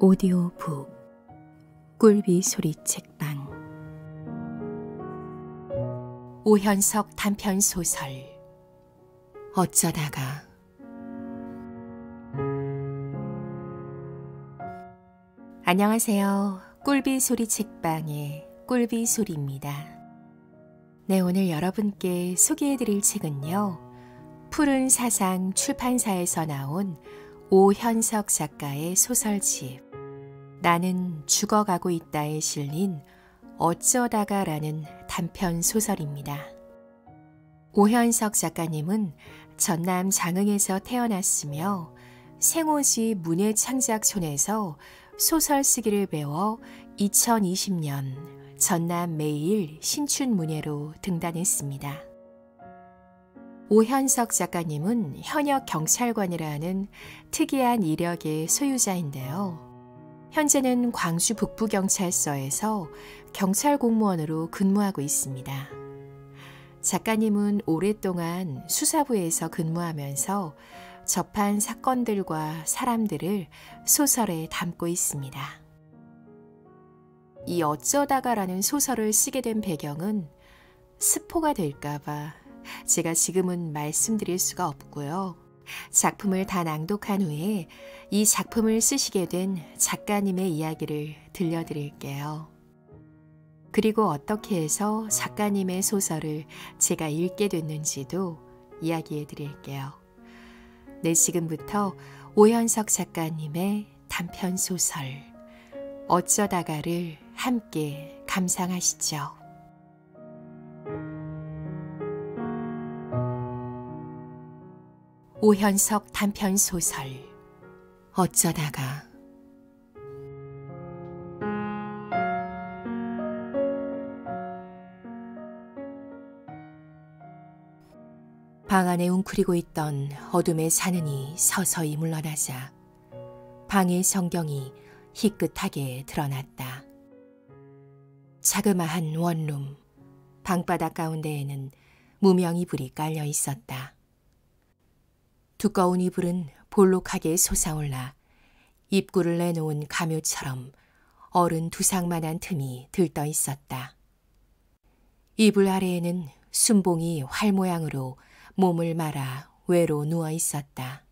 오디오북 꿀비 소리 책방 오현석 단편 소설 어쩌다가 안녕하세요. 꿀비 소리 책방의 꿀비 소리입니다. 네, 오늘 여러분께 소개해 드릴 책은요. 푸른 사상 출판사에서 나온 오현석 작가의 소설집 나는 죽어가고 있다에 실린 어쩌다가라는 단편 소설입니다. 오현석 작가님은 전남 장흥에서 태어났으며 생오지 문예창작촌에서 소설 쓰기를 배워 2020년 전남 매일 신춘문예로 등단했습니다. 오현석 작가님은 현역 경찰관이라는 특이한 이력의 소유자인데요. 현재는 광주 북부경찰서에서 경찰 공무원으로 근무하고 있습니다. 작가님은 오랫동안 수사부에서 근무하면서 접한 사건들과 사람들을 소설에 담고 있습니다. 이 어쩌다가라는 소설을 쓰게 된 배경은 스포가 될까봐 제가 지금은 말씀드릴 수가 없고요. 작품을 다 낭독한 후에 이 작품을 쓰시게 된 작가님의 이야기를 들려드릴게요. 그리고 어떻게 해서 작가님의 소설을 제가 읽게 됐는지도 이야기해 드릴게요. 네, 지금부터 오현석 작가님의 단편 소설 어쩌다가를 함께 감상하시죠. 오현석 단편 소설 어쩌다가 방 안에 웅크리고 있던 어둠의 사는이 서서히 물러나자 방의 성경이 희끗하게 드러났다. 자그마한 원룸, 방바닥 가운데에는 무명이 불이 깔려 있었다. 두꺼운 이불은 볼록 하게 솟아올라 입구를 내놓은 가묘처럼 어른 두상만한 틈이 들떠 있었다. 이불 아래에는 순봉이 활 모양으로 몸을 말아 외로 누워 있었다.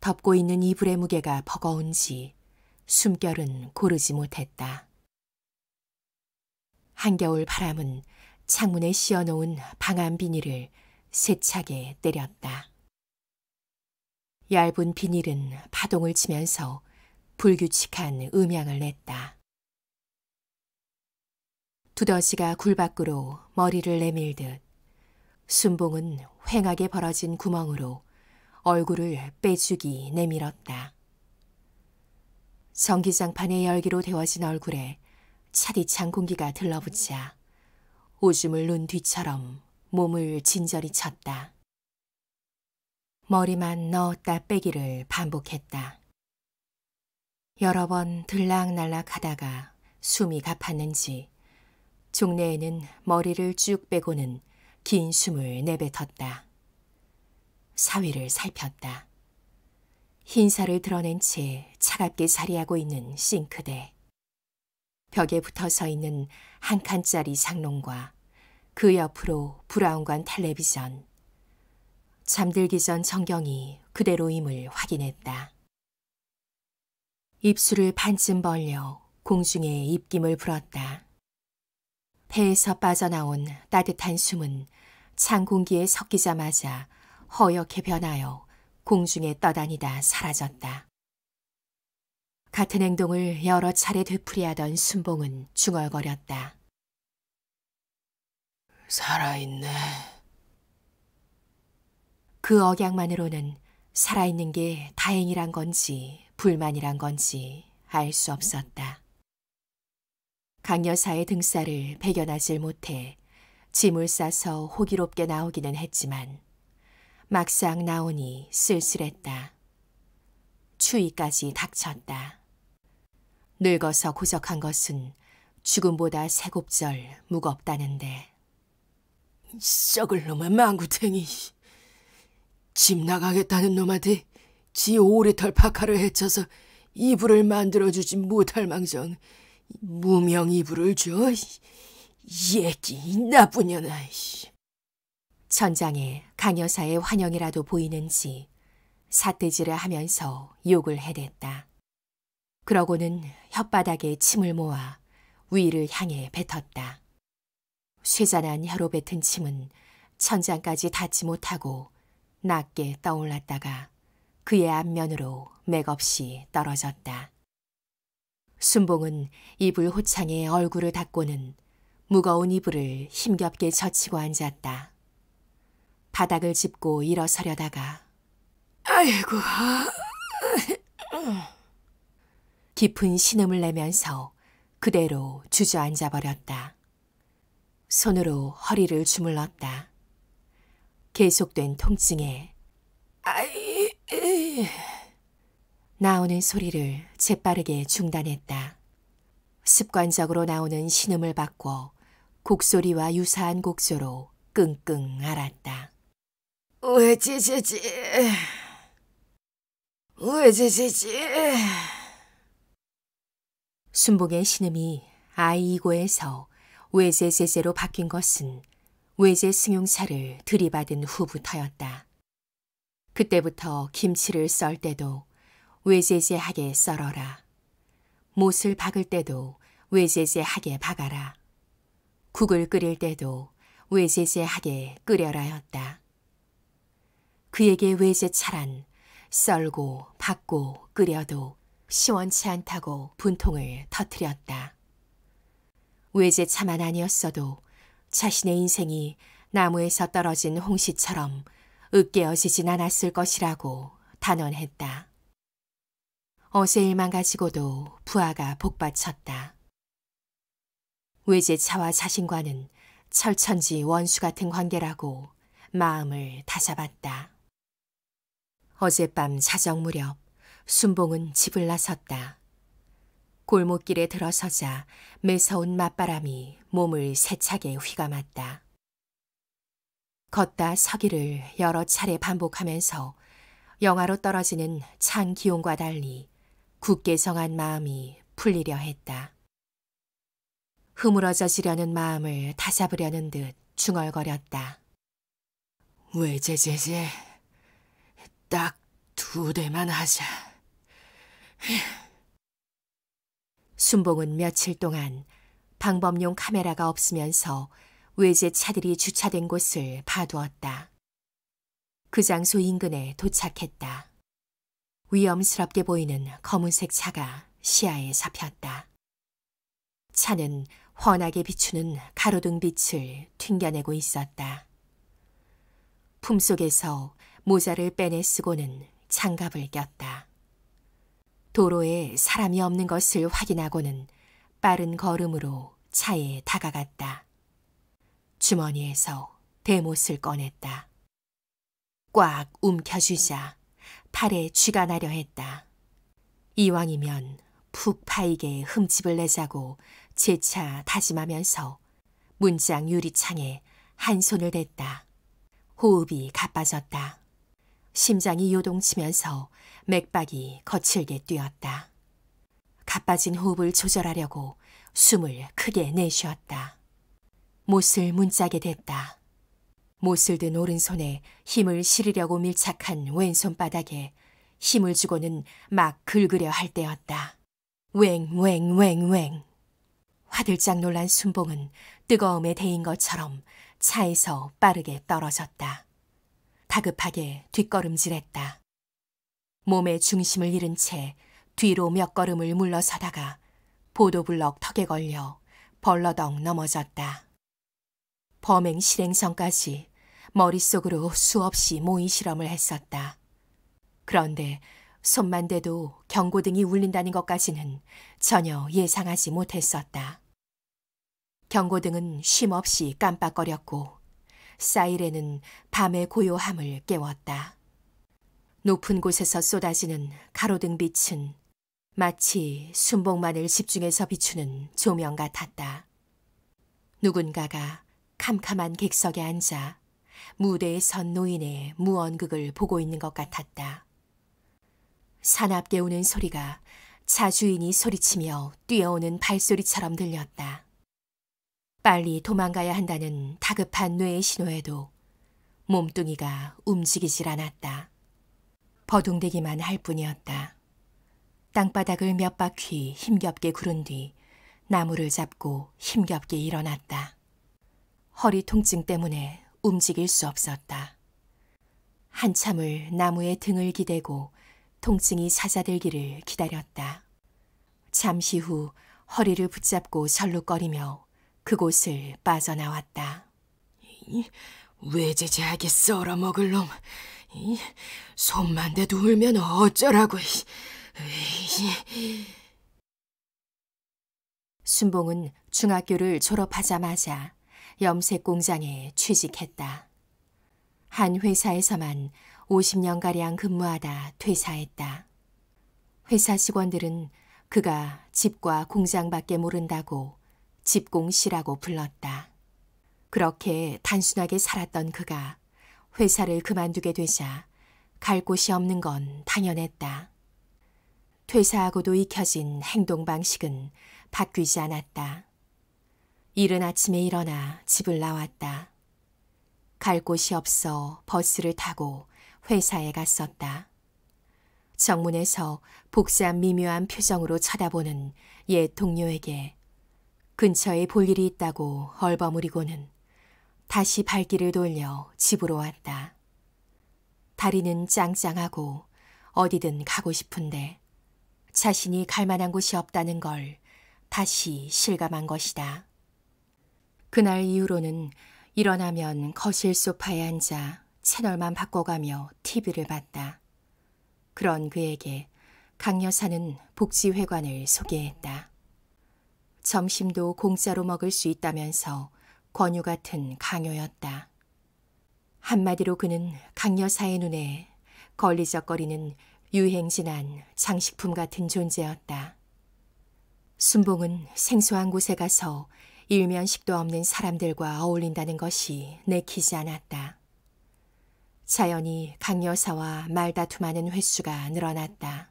덮고 있는 이불의 무게가 버거운지 숨결은 고르지 못했다. 한겨울 바람은 창문에 씌어놓은 방안 비닐을 세차게 때렸다. 얇은 비닐은 파동을 치면서 불규칙한 음향을 냈다. 두더지가 굴 밖으로 머리를 내밀듯 순봉은 횡하게 벌어진 구멍으로 얼굴을 빼주기 내밀었다. 전기장판의 열기로 데워진 얼굴에 차디찬 공기가 들러붙자 오줌을 눈 뒤처럼 몸을 진저리 쳤다. 머리만 넣었다 빼기를 반복했다. 여러 번 들락날락 하다가 숨이 가팠는지 종래에는 머리를 쭉 빼고는 긴 숨을 내뱉었다. 사위를 살폈다. 흰살을 드러낸 채 차갑게 자리하고 있는 싱크대. 벽에 붙어서 있는 한 칸짜리 장롱과 그 옆으로 브라운관 텔레비전. 잠들기 전정경이 그대로임을 확인했다. 입술을 반쯤 벌려 공중에 입김을 불었다. 폐에서 빠져나온 따뜻한 숨은 찬 공기에 섞이자마자 허옇게 변하여 공중에 떠다니다 사라졌다. 같은 행동을 여러 차례 되풀이하던 순봉은 중얼거렸다. 살아있네. 그 억양만으로는 살아있는 게 다행이란 건지 불만이란 건지 알 수 없었다. 강 여사의 등살을 배견하질 못해 짐을 싸서 호기롭게 나오기는 했지만 막상 나오니 쓸쓸했다. 추위까지 닥쳤다. 늙어서 고적한 것은 죽음보다 세곱절 무겁다는데. 썩을 놈의 망구탱이. 집 나가겠다는 놈한테 지 오리털 파카를 헤쳐서 이불을 만들어주지 못할 망정 무명 이불을 줘. 예끼 나쁘년아. 천장에 강여사의 환영이라도 보이는지 사태질을 하면서 욕을 해댔다. 그러고는 혓바닥에 침을 모아 위를 향해 뱉었다. 쇠잔한 혀로 뱉은 침은 천장까지 닿지 못하고 낮게 떠올랐다가 그의 앞면으로 맥없이 떨어졌다. 순봉은 이불 호창에 얼굴을 닦고는 무거운 이불을 힘겹게 젖히고 앉았다. 바닥을 짚고 일어서려다가 아이고 아. 깊은 신음을 내면서 그대로 주저앉아 버렸다. 손으로 허리를 주물렀다. 계속된 통증에 아이 나오는 소리를 재빠르게 중단했다. 습관적으로 나오는 신음을 바꿔 곡소리와 유사한 곡소로 끙끙 앓았다. 왜지지지 왜지지지 순복의 신음이 아이이고에서 외제제제로 바뀐 것은 외제 승용차를 들이받은 후부터였다. 그때부터 김치를 썰 때도 외제제하게 썰어라. 못을 박을 때도 외제제하게 박아라. 국을 끓일 때도 외제제하게 끓여라였다. 그에게 외제차란 썰고 박고 끓여도 시원치 않다고 분통을 터뜨렸다. 외제차만 아니었어도 자신의 인생이 나무에서 떨어진 홍시처럼 으깨어지진 않았을 것이라고 단언했다. 어세일만 가지고도 부하가 복받쳤다. 외제차와 자신과는 철천지 원수 같은 관계라고 마음을 다잡았다. 어젯밤 자정 무렵 순봉은 집을 나섰다. 골목길에 들어서자 매서운 맞바람이 몸을 세차게 휘감았다. 걷다 서기를 여러 차례 반복하면서 영화로 떨어지는 찬 기온과 달리 굳게 정한 마음이 풀리려 했다. 흐물어져 지려는 마음을 다잡으려는 듯 중얼거렸다. 왜 제제제 딱 두 대만 하자. 순봉은 며칠 동안 방범용 카메라가 없으면서 외제 차들이 주차된 곳을 봐두었다. 그 장소 인근에 도착했다. 위험스럽게 보이는 검은색 차가 시야에 잡혔다. 차는 환하게 비추는 가로등 빛을 튕겨내고 있었다. 품속에서 모자를 빼내 쓰고는 장갑을 꼈다. 도로에 사람이 없는 것을 확인하고는 빠른 걸음으로 차에 다가갔다. 주머니에서 대못을 꺼냈다. 꽉 움켜쥐자 팔에 쥐가 나려 했다. 이왕이면 푹 파이게 흠집을 내자고 재차 다짐하면서 문장 유리창에 한 손을 댔다. 호흡이 가빠졌다. 심장이 요동치면서 맥박이 거칠게 뛰었다. 가빠진 호흡을 조절하려고 숨을 크게 내쉬었다. 못을 문짝에 댔다. 못을 든 오른손에 힘을 실으려고 밀착한 왼손바닥에 힘을 주고는 막 긁으려 할 때였다. 웽웽웽웽 화들짝 놀란 순봉은 뜨거움에 데인 것처럼 차에서 빠르게 떨어졌다. 다급하게 뒷걸음질했다. 몸의 중심을 잃은 채 뒤로 몇 걸음을 물러서다가 보도블럭 턱에 걸려 벌러덩 넘어졌다. 범행 실행 전까지 머릿속으로 수없이 모의 실험을 했었다. 그런데 손만 대도 경고등이 울린다는 것까지는 전혀 예상하지 못했었다. 경고등은 쉼없이 깜빡거렸고 사이렌은 밤의 고요함을 깨웠다. 높은 곳에서 쏟아지는 가로등 빛은 마치 순복만을 집중해서 비추는 조명 같았다. 누군가가 캄캄한 객석에 앉아 무대에 선 노인의 무언극을 보고 있는 것 같았다. 사납게 우는 소리가 자주인이 소리치며 뛰어오는 발소리처럼 들렸다. 빨리 도망가야 한다는 다급한 뇌의 신호에도 몸뚱이가 움직이질 않았다. 버둥대기만 할 뿐이었다. 땅바닥을 몇 바퀴 힘겹게 구른 뒤 나무를 잡고 힘겹게 일어났다. 허리 통증 때문에 움직일 수 없었다. 한참을 나무에 등을 기대고 통증이 사자들기를 기다렸다. 잠시 후 허리를 붙잡고 설룩거리며 그곳을 빠져나왔다. 왜제재하게 썰어먹을 놈. 손만 대도 울면 어쩌라고. 순봉은 중학교를 졸업하자마자 염색 공장에 취직했다. 한 회사에서만 50년가량 근무하다 퇴사했다. 회사 직원들은 그가 집과 공장밖에 모른다고 집공씨라고 불렀다. 그렇게 단순하게 살았던 그가 회사를 그만두게 되자 갈 곳이 없는 건 당연했다. 퇴사하고도 익혀진 행동 방식은 바뀌지 않았다. 이른 아침에 일어나 집을 나왔다. 갈 곳이 없어 버스를 타고 회사에 갔었다. 정문에서 복사 미묘한 표정으로 쳐다보는 옛 동료에게 근처에 볼 일이 있다고 얼버무리고는 다시 발길을 돌려 집으로 왔다. 다리는 짱짱하고 어디든 가고 싶은데 자신이 갈 만한 곳이 없다는 걸 다시 실감한 것이다. 그날 이후로는 일어나면 거실 소파에 앉아 채널만 바꿔가며 TV를 봤다. 그런 그에게 강 여사는 복지회관을 소개했다. 점심도 공짜로 먹을 수 있다면서 권유 같은 강요였다. 한마디로 그는 강여사의 눈에 걸리적거리는 유행진한 장식품 같은 존재였다. 순봉은 생소한 곳에 가서 일면식도 없는 사람들과 어울린다는 것이 내키지 않았다. 자연히 강여사와 말다툼하는 횟수가 늘어났다.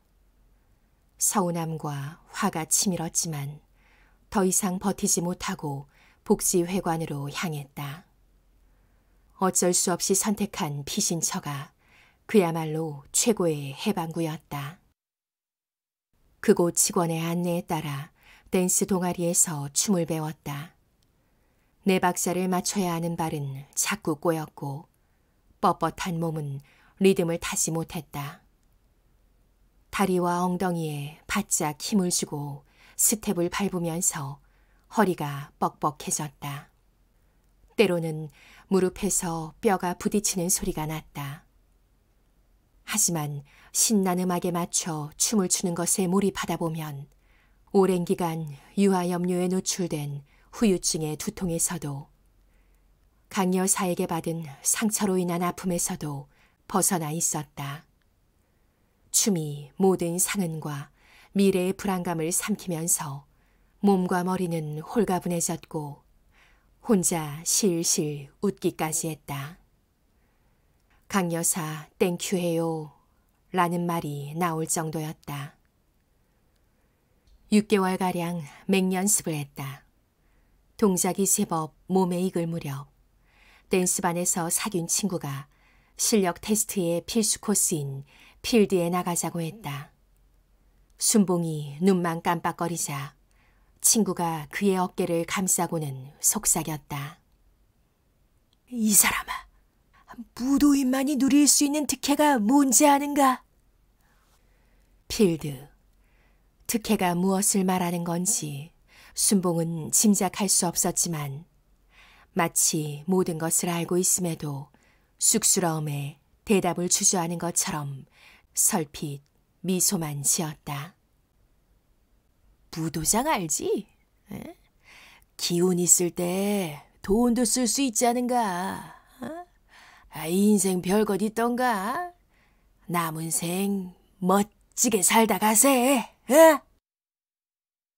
서운함과 화가 치밀었지만 더 이상 버티지 못하고 복지회관으로 향했다. 어쩔 수 없이 선택한 피신처가 그야말로 최고의 해방구였다. 그곳 직원의 안내에 따라 댄스 동아리에서 춤을 배웠다. 내 네 박자를 맞춰야 하는 발은 자꾸 꼬였고 뻣뻣한 몸은 리듬을 타지 못했다. 다리와 엉덩이에 바짝 힘을 주고 스텝을 밟으면서 허리가 뻑뻑해졌다. 때로는 무릎에서 뼈가 부딪히는 소리가 났다. 하지만 신난 음악에 맞춰 춤을 추는 것에 몰입하다 보면 오랜 기간 유아염료에 노출된 후유증의 두통에서도 강여사에게 받은 상처로 인한 아픔에서도 벗어나 있었다. 춤이 모든 상흔과 미래의 불안감을 삼키면서 몸과 머리는 홀가분해졌고 혼자 실실 웃기까지 했다. 강 여사 땡큐해요 라는 말이 나올 정도였다. 6개월가량 맹연습을 했다. 동작이 제법 몸에 익을 무렵 댄스반에서 사귄 친구가 실력 테스트의 필수 코스인 필드에 나가자고 했다. 순봉이 눈만 깜빡거리자 친구가 그의 어깨를 감싸고는 속삭였다. 이 사람아, 무도인만이 누릴 수 있는 특혜가 뭔지 아는가? 필드, 특혜가 무엇을 말하는 건지 순봉은 짐작할 수 없었지만 마치 모든 것을 알고 있음에도 쑥스러움에 대답을 주저하는 것처럼 설핏 미소만 지었다. 부도장 알지? 에? 기운 있을 때 돈도 쓸 수 있지 않은가? 아, 인생 별 것 있던가? 남은 생 멋지게 살다 가세. 에?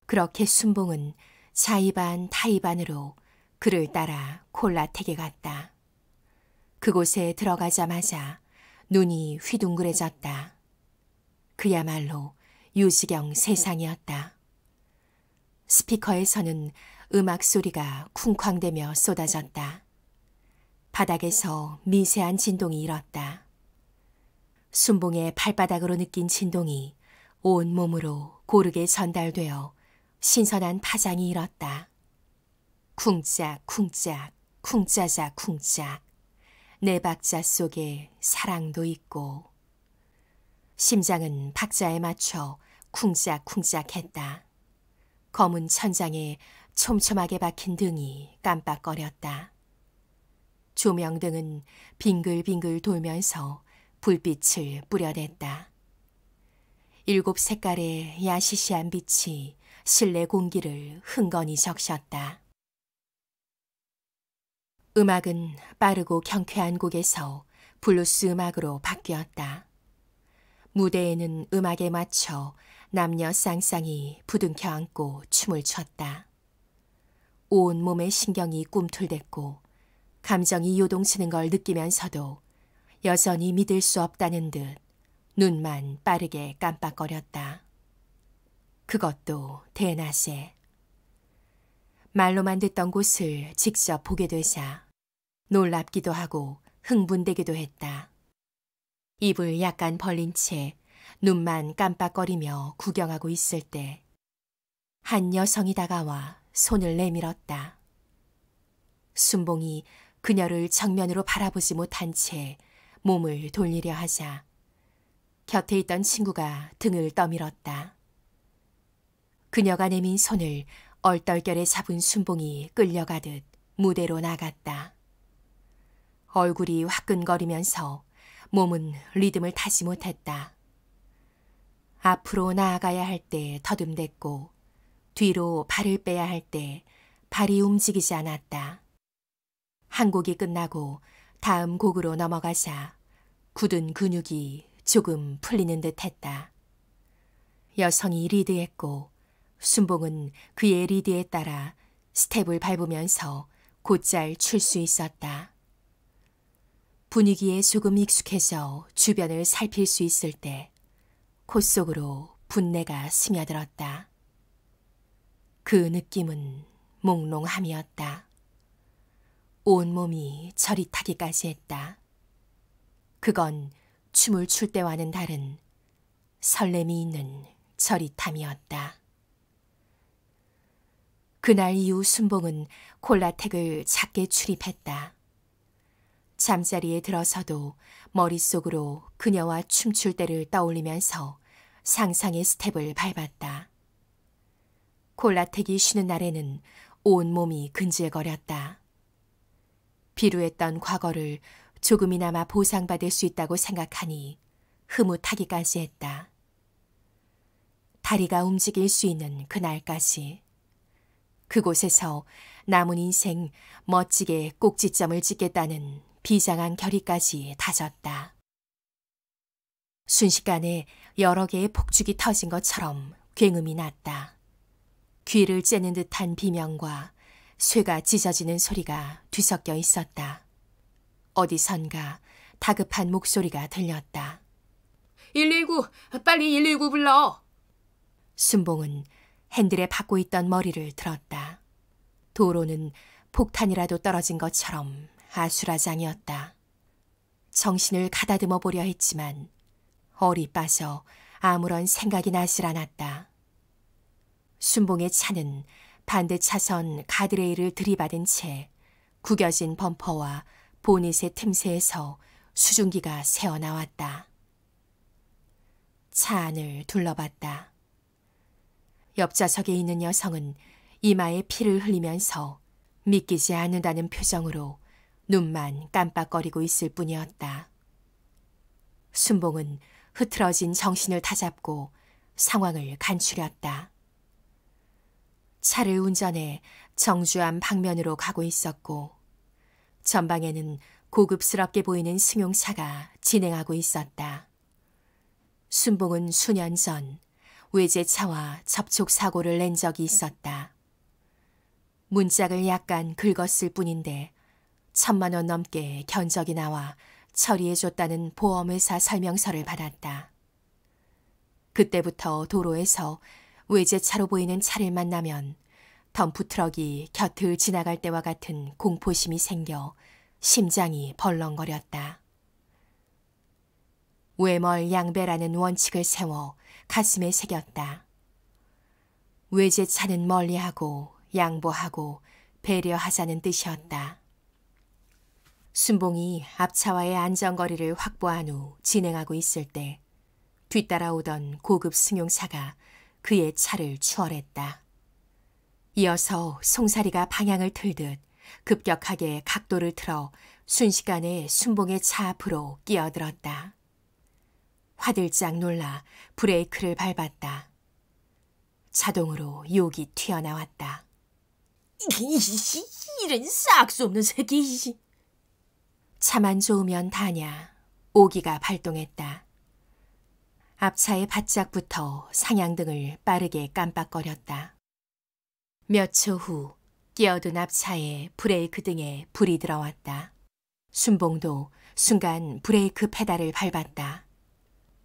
그렇게 순봉은 자이반타이반으로 그를 따라 콜라텍에 갔다. 그곳에 들어가자마자 눈이 휘둥그레졌다. 그야말로 유시경 세상이었다. 스피커에서는 음악 소리가 쿵쾅대며 쏟아졌다. 바닥에서 미세한 진동이 일었다. 순봉의 발바닥으로 느낀 진동이 온 몸으로 고르게 전달되어 신선한 파장이 일었다. 쿵짝 쿵짝 쿵짜자 쿵짝 내 박자 속에 사랑도 있고 심장은 박자에 맞춰 쿵짝쿵짝 했다. 검은 천장에 촘촘하게 박힌 등이 깜빡거렸다. 조명등은 빙글빙글 돌면서 불빛을 뿌려댔다. 일곱 색깔의 야시시한 빛이 실내 공기를 흥건히 적셨다. 음악은 빠르고 경쾌한 곡에서 블루스 음악으로 바뀌었다. 무대에는 음악에 맞춰 남녀 쌍쌍이 부둥켜 안고 춤을 췄다. 온몸의 신경이 꿈틀댔고 감정이 요동치는 걸 느끼면서도 여전히 믿을 수 없다는 듯 눈만 빠르게 깜빡거렸다. 그것도 대낮에. 말로만 듣던 곳을 직접 보게 되자 놀랍기도 하고 흥분되기도 했다. 입을 약간 벌린 채 눈만 깜빡거리며 구경하고 있을 때 한 여성이 다가와 손을 내밀었다. 순봉이 그녀를 정면으로 바라보지 못한 채 몸을 돌리려 하자 곁에 있던 친구가 등을 떠밀었다. 그녀가 내민 손을 얼떨결에 잡은 순봉이 끌려가듯 무대로 나갔다. 얼굴이 화끈거리면서 몸은 리듬을 타지 못했다. 앞으로 나아가야 할 때 더듬댔고 뒤로 발을 빼야 할 때 발이 움직이지 않았다. 한 곡이 끝나고 다음 곡으로 넘어가자 굳은 근육이 조금 풀리는 듯했다. 여성이 리드했고 순봉은 그의 리드에 따라 스텝을 밟으면서 곧잘 출 수 있었다. 분위기에 조금 익숙해져 주변을 살필 수 있을 때 콧속으로 분내가 스며들었다. 그 느낌은 몽롱함이었다. 온몸이 저릿하기까지 했다. 그건 춤을 출 때와는 다른 설렘이 있는 저릿함이었다. 그날 이후 순봉은 콜라텍을 작게 출입했다. 잠자리에 들어서도 머릿속으로 그녀와 춤출 때를 떠올리면서 상상의 스텝을 밟았다. 콜라텍이 쉬는 날에는 온몸이 근질거렸다. 비루했던 과거를 조금이나마 보상받을 수 있다고 생각하니 흐뭇하기까지 했다. 다리가 움직일 수 있는 그날까지. 그곳에서 남은 인생 멋지게 꼭지점을 찍겠다는 비장한 결의까지 다졌다. 순식간에 여러 개의 폭죽이 터진 것처럼 굉음이 났다. 귀를 째는 듯한 비명과 쇠가 찢어지는 소리가 뒤섞여 있었다. 어디선가 다급한 목소리가 들렸다. 119! 빨리 119 불러! 순봉은 핸들에 박고 있던 머리를 들었다. 도로는 폭탄이라도 떨어진 것처럼 아수라장이었다. 정신을 가다듬어 보려 했지만 어리 빠져 아무런 생각이 나질 않았다. 순봉의 차는 반대 차선 가드레일을 들이받은 채 구겨진 범퍼와 보닛의 틈새에서 수증기가 새어나왔다. 차 안을 둘러봤다. 옆좌석에 있는 여성은 이마에 피를 흘리면서 믿기지 않는다는 표정으로 눈만 깜빡거리고 있을 뿐이었다. 순봉은 흐트러진 정신을 다잡고 상황을 간추렸다. 차를 운전해 정주암 방면으로 가고 있었고 전방에는 고급스럽게 보이는 승용차가 진행하고 있었다. 순봉은 수년 전 외제차와 접촉사고를 낸 적이 있었다. 문짝을 약간 긁었을 뿐인데 천만 원 넘게 견적이 나와 처리해줬다는 보험회사 설명서를 받았다. 그때부터 도로에서 외제차로 보이는 차를 만나면 덤프트럭이 곁을 지나갈 때와 같은 공포심이 생겨 심장이 벌렁거렸다. 외멀 양배라는 원칙을 세워 가슴에 새겼다. 외제차는 멀리하고 양보하고 배려하자는 뜻이었다. 순봉이 앞차와의 안전거리를 확보한 후 진행하고 있을 때 뒤따라오던 고급 승용차가 그의 차를 추월했다. 이어서 송사리가 방향을 틀듯 급격하게 각도를 틀어 순식간에 순봉의 차 앞으로 끼어들었다. 화들짝 놀라 브레이크를 밟았다. 자동으로 욕이 튀어나왔다. 이런 싹수 없는 새끼. 차만 좋으면 다냐. 오기가 발동했다. 앞차에 바짝 붙어 상향등을 빠르게 깜빡거렸다. 몇 초 후 끼어든 앞차에 브레이크 등에 불이 들어왔다. 순봉도 순간 브레이크 페달을 밟았다.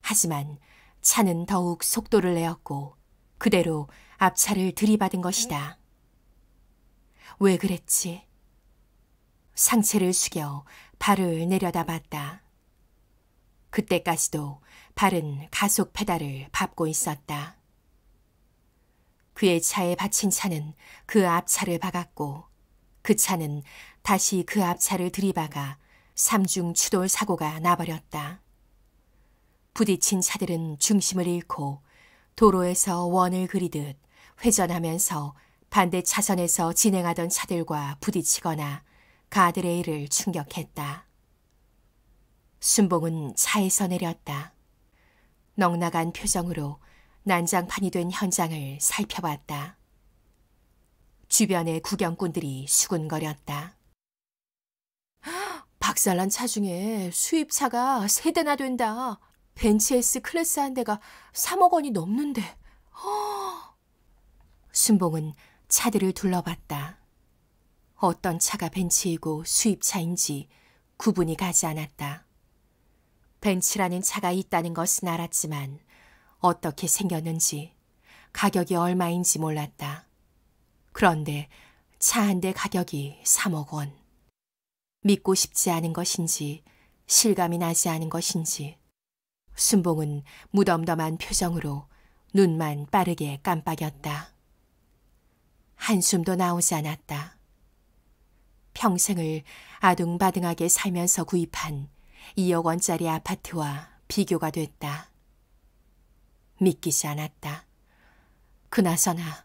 하지만 차는 더욱 속도를 내었고 그대로 앞차를 들이받은 것이다. 왜 그랬지? 상체를 숙여 발을 내려다봤다. 그때까지도 발은 가속 페달을 밟고 있었다. 그의 차에 받친 차는 그 앞차를 박았고 그 차는 다시 그 앞차를 들이박아 삼중 추돌 사고가 나버렸다. 부딪힌 차들은 중심을 잃고 도로에서 원을 그리듯 회전하면서 반대 차선에서 진행하던 차들과 부딪히거나 가드레일을 충격했다. 순봉은 차에서 내렸다. 넉나간 표정으로 난장판이 된 현장을 살펴봤다. 주변의 구경꾼들이 수군거렸다. 박살난 차 중에 수입차가 세 대나 된다. 벤츠 S 클래스 한 대가 3억 원이 넘는데. 허! 순봉은 차들을 둘러봤다. 어떤 차가 벤츠이고 수입차인지 구분이 가지 않았다. 벤츠라는 차가 있다는 것은 알았지만 어떻게 생겼는지 가격이 얼마인지 몰랐다. 그런데 차 한 대 가격이 3억 원. 믿고 싶지 않은 것인지 실감이 나지 않은 것인지 순봉은 무덤덤한 표정으로 눈만 빠르게 깜빡였다. 한숨도 나오지 않았다. 평생을 아둥바둥하게 살면서 구입한 2억 원짜리 아파트와 비교가 됐다. 믿기지 않았다. 그나저나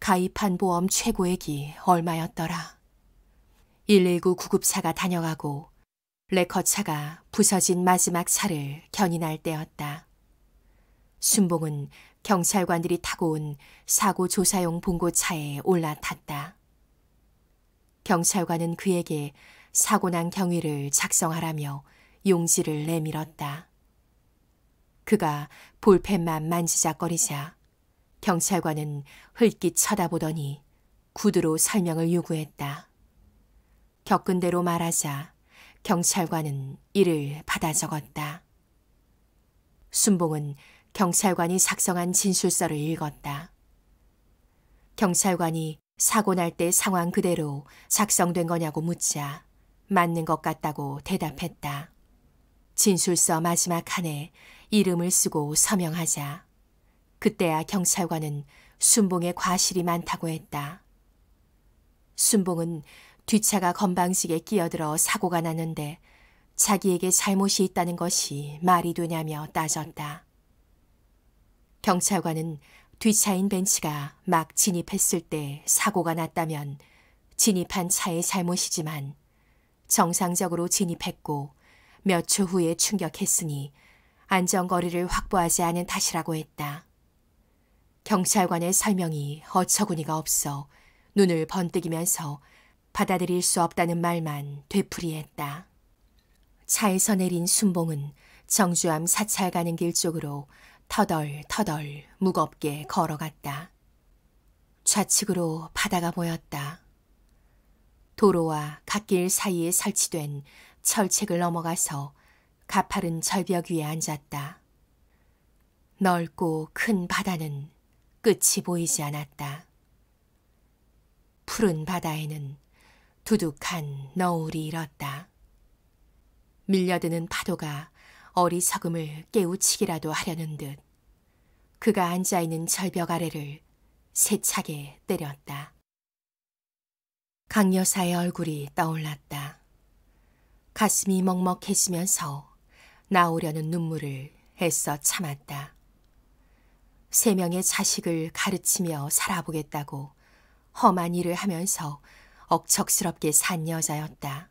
가입한 보험 최고액이 얼마였더라. 119 구급차가 다녀가고 레커차가 부서진 마지막 차를 견인할 때였다. 순봉은 경찰관들이 타고 온 사고 조사용 봉고차에 올라탔다. 경찰관은 그에게 사고난 경위를 작성하라며 용지를 내밀었다. 그가 볼펜만 만지작거리자 경찰관은 흘낏 쳐다보더니 구두로 설명을 요구했다. 겪은 대로 말하자 경찰관은 이를 받아 적었다. 순봉은 경찰관이 작성한 진술서를 읽었다. 경찰관이 사고 날 때 상황 그대로 작성된 거냐고 묻자 맞는 것 같다고 대답했다. 진술서 마지막 칸에 이름을 쓰고 서명하자. 그때야 경찰관은 순봉의 과실이 많다고 했다. 순봉은 뒷차가 건방지게 끼어들어 사고가 났는데 자기에게 잘못이 있다는 것이 말이 되냐며 따졌다. 경찰관은 뒷차인 벤츠가 막 진입했을 때 사고가 났다면 진입한 차의 잘못이지만 정상적으로 진입했고 몇 초 후에 충격했으니 안전거리를 확보하지 않은 탓이라고 했다. 경찰관의 설명이 어처구니가 없어 눈을 번뜩이면서 받아들일 수 없다는 말만 되풀이했다. 차에서 내린 순봉은 정주암 사찰 가는 길 쪽으로 터덜터덜 무겁게 걸어갔다. 좌측으로 바다가 보였다. 도로와 갓길 사이에 설치된 철책을 넘어가서 가파른 절벽 위에 앉았다. 넓고 큰 바다는 끝이 보이지 않았다. 푸른 바다에는 두둑한 너울이 일었다. 밀려드는 파도가 어리석음을 깨우치기라도 하려는 듯 그가 앉아있는 절벽 아래를 세차게 때렸다. 강 여사의 얼굴이 떠올랐다. 가슴이 먹먹해지면서 나오려는 눈물을 애써 참았다. 세 명의 자식을 가르치며 살아보겠다고 험한 일을 하면서 억척스럽게 산 여자였다.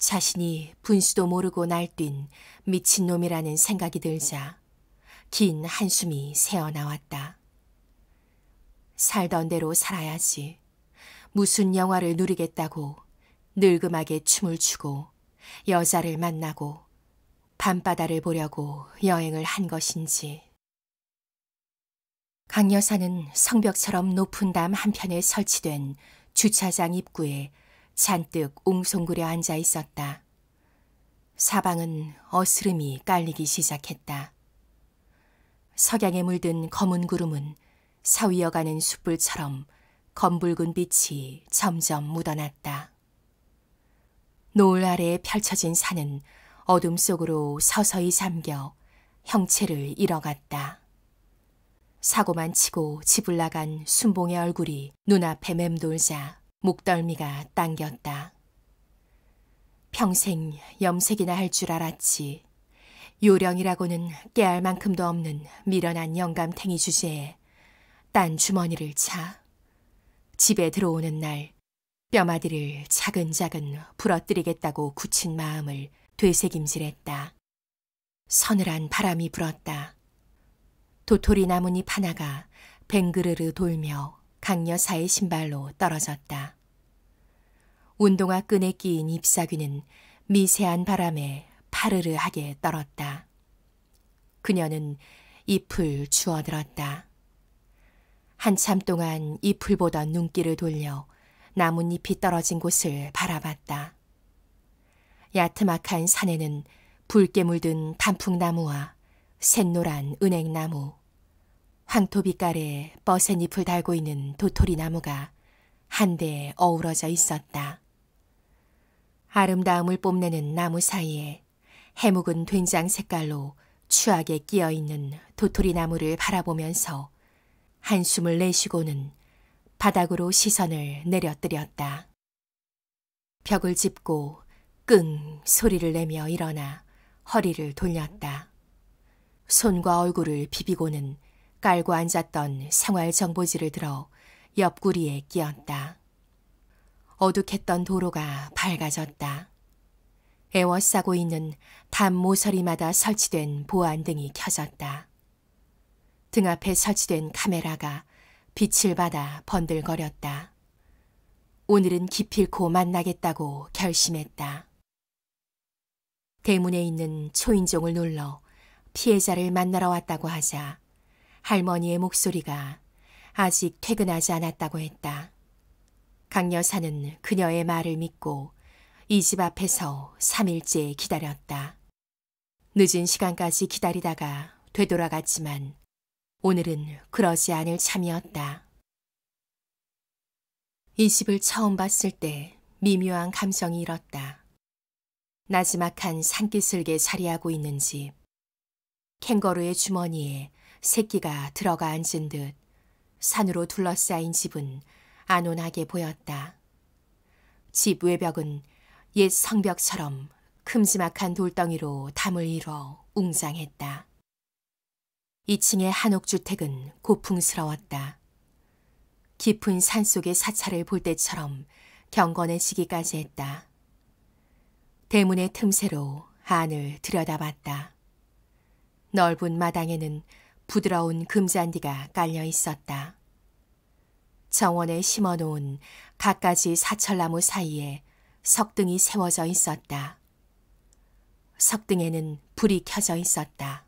자신이 분수도 모르고 날뛴 미친놈이라는 생각이 들자 긴 한숨이 새어나왔다. 살던 대로 살아야지. 무슨 영화를 누리겠다고 늙음하게 춤을 추고 여자를 만나고 밤바다를 보려고 여행을 한 것인지. 강 여사는 성벽처럼 높은 담 한편에 설치된 주차장 입구에 잔뜩 웅성구려 앉아 있었다. 사방은 어스름이 깔리기 시작했다. 석양에 물든 검은 구름은 사위어가는 숯불처럼 검붉은 빛이 점점 묻어났다. 노을 아래에 펼쳐진 산은 어둠 속으로 서서히 잠겨 형체를 잃어갔다. 사고만 치고 집을 나간 순봉의 얼굴이 눈앞에 맴돌자 목덜미가 당겼다. 평생 염색이나 할 줄 알았지. 요령이라고는 깨알 만큼도 없는 미련한 영감탱이 주제에 딴 주머니를 차. 집에 들어오는 날 뼈마디를 차근차근 부러뜨리겠다고 굳힌 마음을 되새김질했다. 서늘한 바람이 불었다. 도토리 나뭇잎 하나가 뱅그르르 돌며 강여사의 신발로 떨어졌다. 운동화 끈에 끼인 잎사귀는 미세한 바람에 파르르하게 떨었다. 그녀는 잎을 주워들었다. 한참 동안 잎을 보던 눈길을 돌려 나뭇잎이 떨어진 곳을 바라봤다. 야트막한 산에는 붉게 물든 단풍나무와 샛노란 은행나무, 한토빛가래에 뻐새잎을 달고 있는 도토리 나무가 한 대에 어우러져 있었다. 아름다움을 뽐내는 나무 사이에 해묵은 된장 색깔로 추하게 끼어 있는 도토리 나무를 바라보면서 한숨을 내쉬고는 바닥으로 시선을 내려뜨렸다. 벽을 짚고 끙 소리를 내며 일어나 허리를 돌렸다. 손과 얼굴을 비비고는 깔고 앉았던 생활 정보지를 들어 옆구리에 끼었다. 어둑했던 도로가 밝아졌다. 애워싸고 있는 담 모서리마다 설치된 보안등이 켜졌다. 등 앞에 설치된 카메라가 빛을 받아 번들거렸다. 오늘은 기필코 만나겠다고 결심했다. 대문에 있는 초인종을 눌러 피해자를 만나러 왔다고 하자 할머니의 목소리가 아직 퇴근하지 않았다고 했다. 강 여사는 그녀의 말을 믿고 이 집 앞에서 3일째 기다렸다. 늦은 시간까지 기다리다가 되돌아갔지만 오늘은 그러지 않을 참이었다. 이 집을 처음 봤을 때 미묘한 감정이 일었다. 나지막한 산기슭에 자리하고 있는 집, 캥거루의 주머니에 새끼가 들어가 앉은 듯 산으로 둘러싸인 집은 안온하게 보였다. 집 외벽은 옛 성벽처럼 큼지막한 돌덩이로 담을 이뤄 웅장했다. 2층의 한옥주택은 고풍스러웠다. 깊은 산속의 사찰을 볼 때처럼 경건해지기까지 했다. 대문의 틈새로 안을 들여다봤다. 넓은 마당에는 부드러운 금잔디가 깔려 있었다. 정원에 심어놓은 갖가지 사철나무 사이에 석등이 세워져 있었다. 석등에는 불이 켜져 있었다.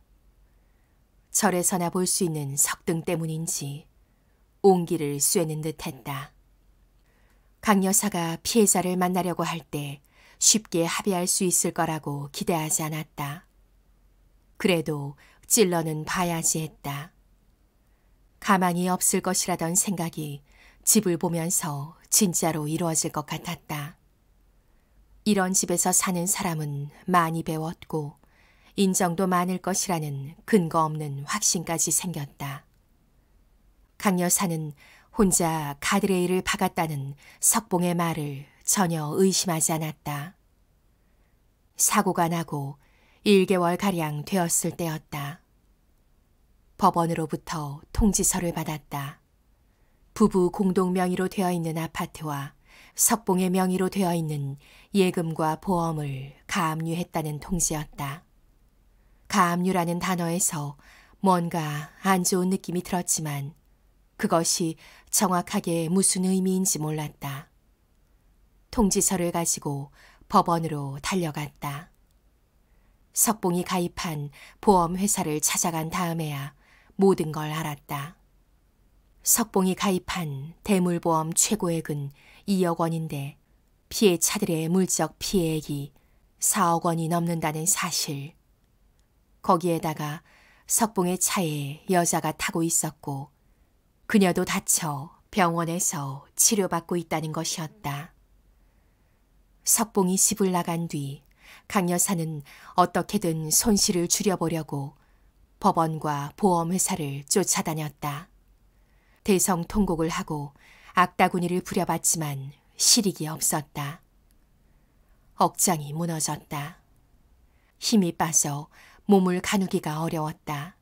절에서나 볼 수 있는 석등 때문인지 온기를 쐬는 듯했다. 강 여사가 피해자를 만나려고 할 때 쉽게 합의할 수 있을 거라고 기대하지 않았다. 그래도 찔러는 봐야지 했다. 가만히 없을 것이라던 생각이 집을 보면서 진짜로 이루어질 것 같았다. 이런 집에서 사는 사람은 많이 배웠고 인정도 많을 것이라는 근거 없는 확신까지 생겼다. 강 여사는 혼자 가드레일을 박았다는 석봉의 말을 전혀 의심하지 않았다. 사고가 나고 1개월가량 되었을 때였다. 법원으로부터 통지서를 받았다. 부부 공동 명의로 되어 있는 아파트와 석봉의 명의로 되어 있는 예금과 보험을 가압류했다는 통지였다. 가압류라는 단어에서 뭔가 안 좋은 느낌이 들었지만 그것이 정확하게 무슨 의미인지 몰랐다. 통지서를 가지고 법원으로 달려갔다. 석봉이 가입한 보험회사를 찾아간 다음에야 모든 걸 알았다. 석봉이 가입한 대물보험 최고액은 2억 원인데 피해차들의 물적 피해액이 4억 원이 넘는다는 사실. 거기에다가 석봉의 차에 여자가 타고 있었고 그녀도 다쳐 병원에서 치료받고 있다는 것이었다. 석봉이 집을 나간 뒤 강여사는 어떻게든 손실을 줄여보려고 법원과 보험회사를 쫓아다녔다. 대성 통곡을 하고 악다구니를 부려봤지만 실익이 없었다. 억장이 무너졌다. 힘이 빠져 몸을 가누기가 어려웠다.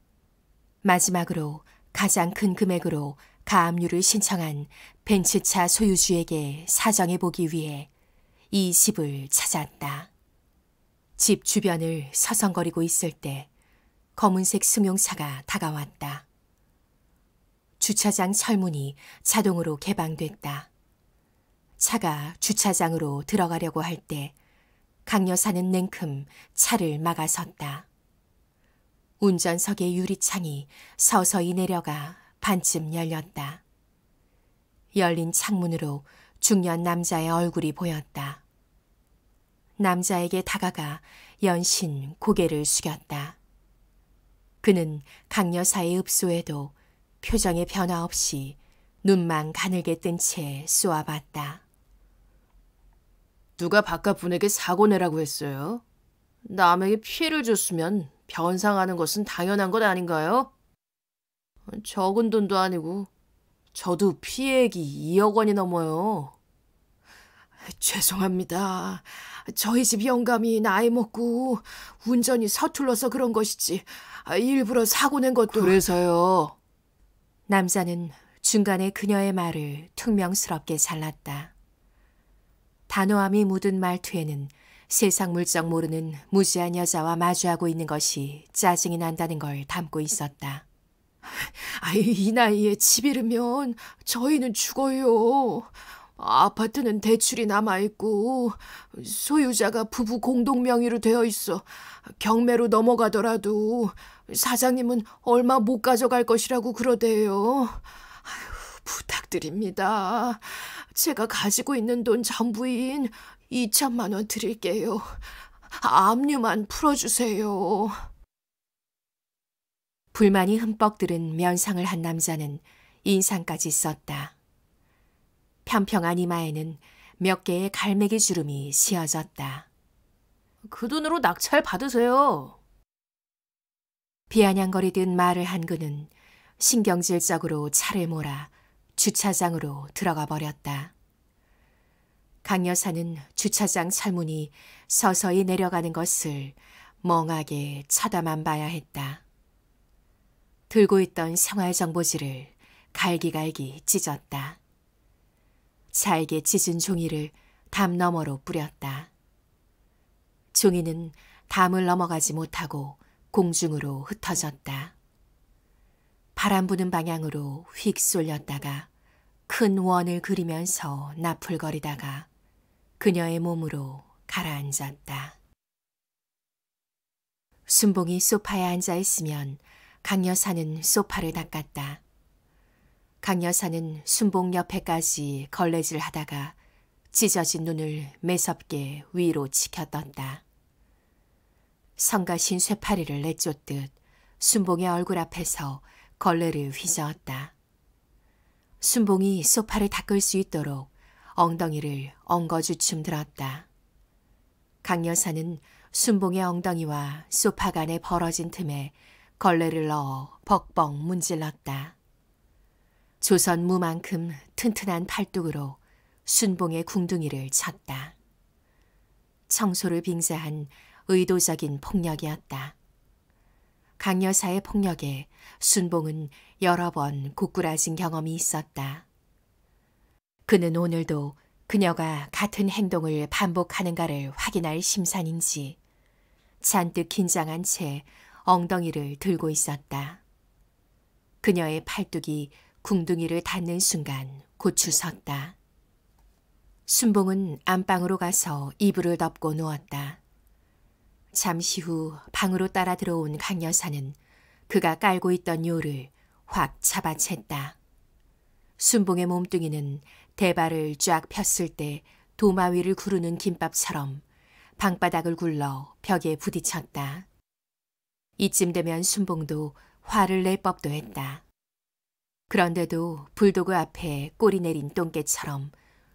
마지막으로 가장 큰 금액으로 가압류를 신청한 벤츠차 소유주에게 사정해보기 위해 이 집을 찾았다. 집 주변을 서성거리고 있을 때 검은색 승용차가 다가왔다. 주차장 철문이 자동으로 개방됐다. 차가 주차장으로 들어가려고 할 때 강여사는 냉큼 차를 막아섰다. 운전석의 유리창이 서서히 내려가 반쯤 열렸다. 열린 창문으로 중년 남자의 얼굴이 보였다. 남자에게 다가가 연신 고개를 숙였다. 그는 강여사의 읍소에도 표정의 변화 없이 눈만 가늘게 뜬 채 쏘아봤다. 누가 바깥 분에게 사고 내라고 했어요? 남에게 피해를 줬으면 변상하는 것은 당연한 것 아닌가요? 적은 돈도 아니고 저도 피해액이 2억 원이 넘어요. 죄송합니다. 저희 집 영감이 나이 먹고 운전이 서툴러서 그런 것이지 아, 일부러 사고 낸 것도 그래서요. 남자는 중간에 그녀의 말을 퉁명스럽게 잘랐다. 단호함이 묻은 말투에는 세상 물정 모르는 무지한 여자와 마주하고 있는 것이 짜증이 난다는 걸 담고 있었다. 아이, 나이에 집 잃으면 저희는 죽어요. 아파트는 대출이 남아있고 소유자가 부부 공동 명의로 되어 있어 경매로 넘어가더라도 사장님은 얼마 못 가져갈 것이라고 그러대요. 아휴, 부탁드립니다. 제가 가지고 있는 돈 전부인 2천만 원 드릴게요. 압류만 풀어주세요. 불만이 흠뻑 들은 면상을 한 남자는 인상까지 썼다. 평평한 이마에는 몇 개의 갈매기 주름이 씌어졌다. 그 돈으로 낙찰 받으세요. 비아냥거리듯 말을 한 그는 신경질적으로 차를 몰아 주차장으로 들어가 버렸다. 강 여사는 주차장 철문이 서서히 내려가는 것을 멍하게 쳐다만 봐야 했다. 들고 있던 생활정보지를 갈기갈기 찢었다. 잘게 찢은 종이를 담 너머로 뿌렸다. 종이는 담을 넘어가지 못하고 공중으로 흩어졌다. 바람 부는 방향으로 휙 쏠렸다가 큰 원을 그리면서 나풀거리다가 그녀의 몸으로 가라앉았다. 순봉이 소파에 앉아 있으면 강여사는 소파를 닦았다. 강 여사는 순봉 옆에까지 걸레질 하다가 찢어진 눈을 매섭게 위로 치켜떤다. 성가 신쇠파리를 내쫓듯 순봉의 얼굴 앞에서 걸레를 휘저었다. 순봉이 소파를 닦을 수 있도록 엉덩이를 엉거주춤 들었다. 강 여사는 순봉의 엉덩이와 소파 간에 벌어진 틈에 걸레를 넣어 벅벅 문질렀다. 조선 무만큼 튼튼한 팔뚝으로 순봉의 궁둥이를 쳤다. 청소를 빙자한 의도적인 폭력이었다. 강여사의 폭력에 순봉은 여러 번 고꾸라진 경험이 있었다. 그는 오늘도 그녀가 같은 행동을 반복하는가를 확인할 심산인지 잔뜩 긴장한 채 엉덩이를 들고 있었다. 그녀의 팔뚝이 궁둥이를 닿는 순간 고추 섰다. 순봉은 안방으로 가서 이불을 덮고 누웠다. 잠시 후 방으로 따라 들어온 강 여사는 그가 깔고 있던 요를 확 잡아챘다. 순봉의 몸뚱이는 대발을 쫙 폈을 때 도마 위를 구르는 김밥처럼 방바닥을 굴러 벽에 부딪혔다. 이쯤 되면 순봉도 화를 낼 법도 했다. 그런데도 불도그 앞에 꼬리 내린 똥개처럼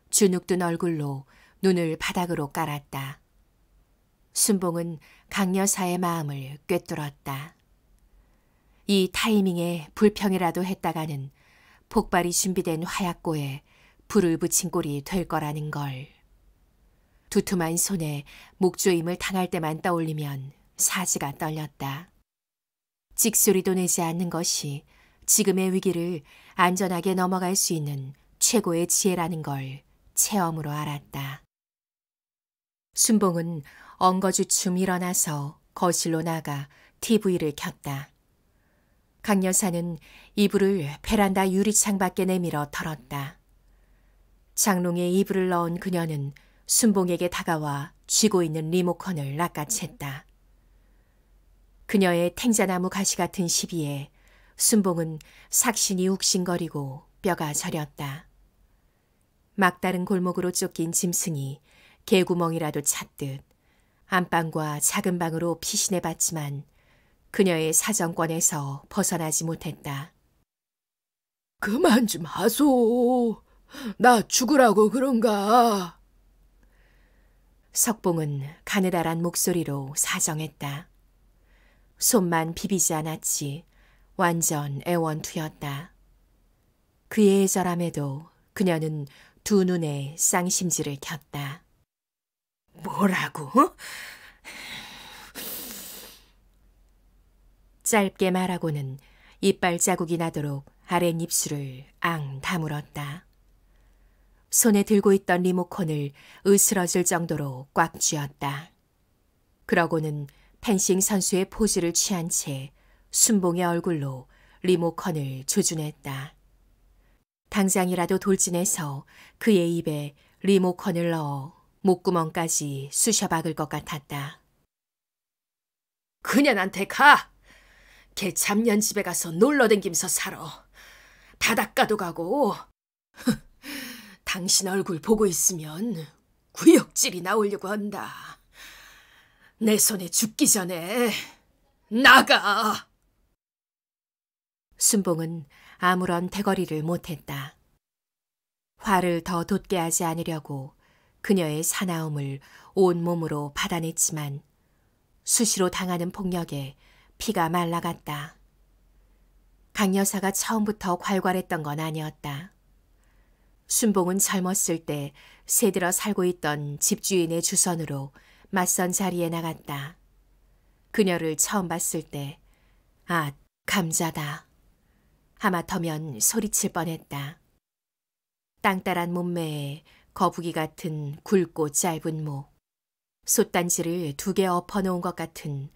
주눅든 얼굴로 눈을 바닥으로 깔았다. 순봉은 강여사의 마음을 꿰뚫었다. 이 타이밍에 불평이라도 했다가는 폭발이 준비된 화약고에 불을 붙인 꼴이 될 거라는 걸. 두툼한 손에 목조임을 당할 때만 떠올리면 사지가 떨렸다. 직소리도 내지 않는 것이 지금의 위기를 안전하게 넘어갈 수 있는 최고의 지혜라는 걸 체험으로 알았다. 순봉은 엉거주춤 일어나서 거실로 나가 TV를 켰다. 강 여사는 이불을 베란다 유리창 밖에 내밀어 털었다. 장롱에 이불을 넣은 그녀는 순봉에게 다가와 쥐고 있는 리모컨을 낚아챘다. 그녀의 탱자나무 가시 같은 시비에 순봉은 삭신이 욱신거리고 뼈가 저렸다. 막다른 골목으로 쫓긴 짐승이 개구멍이라도 찾듯 안방과 작은 방으로 피신해 봤지만 그녀의 사정권에서 벗어나지 못했다. 그만 좀 하소. 나 죽으라고 그런가. 석봉은 가느다란 목소리로 사정했다. 손만 비비지 않았지 완전 애원투였다. 그의 절함에도 그녀는 두 눈에 쌍심지를 켰다. 뭐라고? 짧게 말하고는 이빨 자국이 나도록 아랫 입술을 앙 다물었다. 손에 들고 있던 리모컨을 으스러질 정도로 꽉 쥐었다. 그러고는 펜싱 선수의 포즈를 취한 채 순봉의 얼굴로 리모컨을 조준했다. 당장이라도 돌진해서 그의 입에 리모컨을 넣어 목구멍까지 쑤셔박을 것 같았다. 그년한테 가! 걔 잡년 집에 가서 놀러댕기면서 살아. 바닷가도 가고. 당신 얼굴 보고 있으면 구역질이 나오려고 한다. 내 손에 죽기 전에 나가! 순봉은 아무런 대거리를 못했다. 화를 더 돋게 하지 않으려고 그녀의 사나움을 온몸으로 받아냈지만 수시로 당하는 폭력에 피가 말라갔다. 강 여사가 처음부터 괄괄했던 건 아니었다. 순봉은 젊었을 때 새들어 살고 있던 집주인의 주선으로 맞선 자리에 나갔다. 그녀를 처음 봤을 때, 아, 감자다. 하마터면 소리칠 뻔했다. 땅따란 몸매에 거북이 같은 굵고 짧은 목, 솥단지를 두 개 엎어놓은 것 같은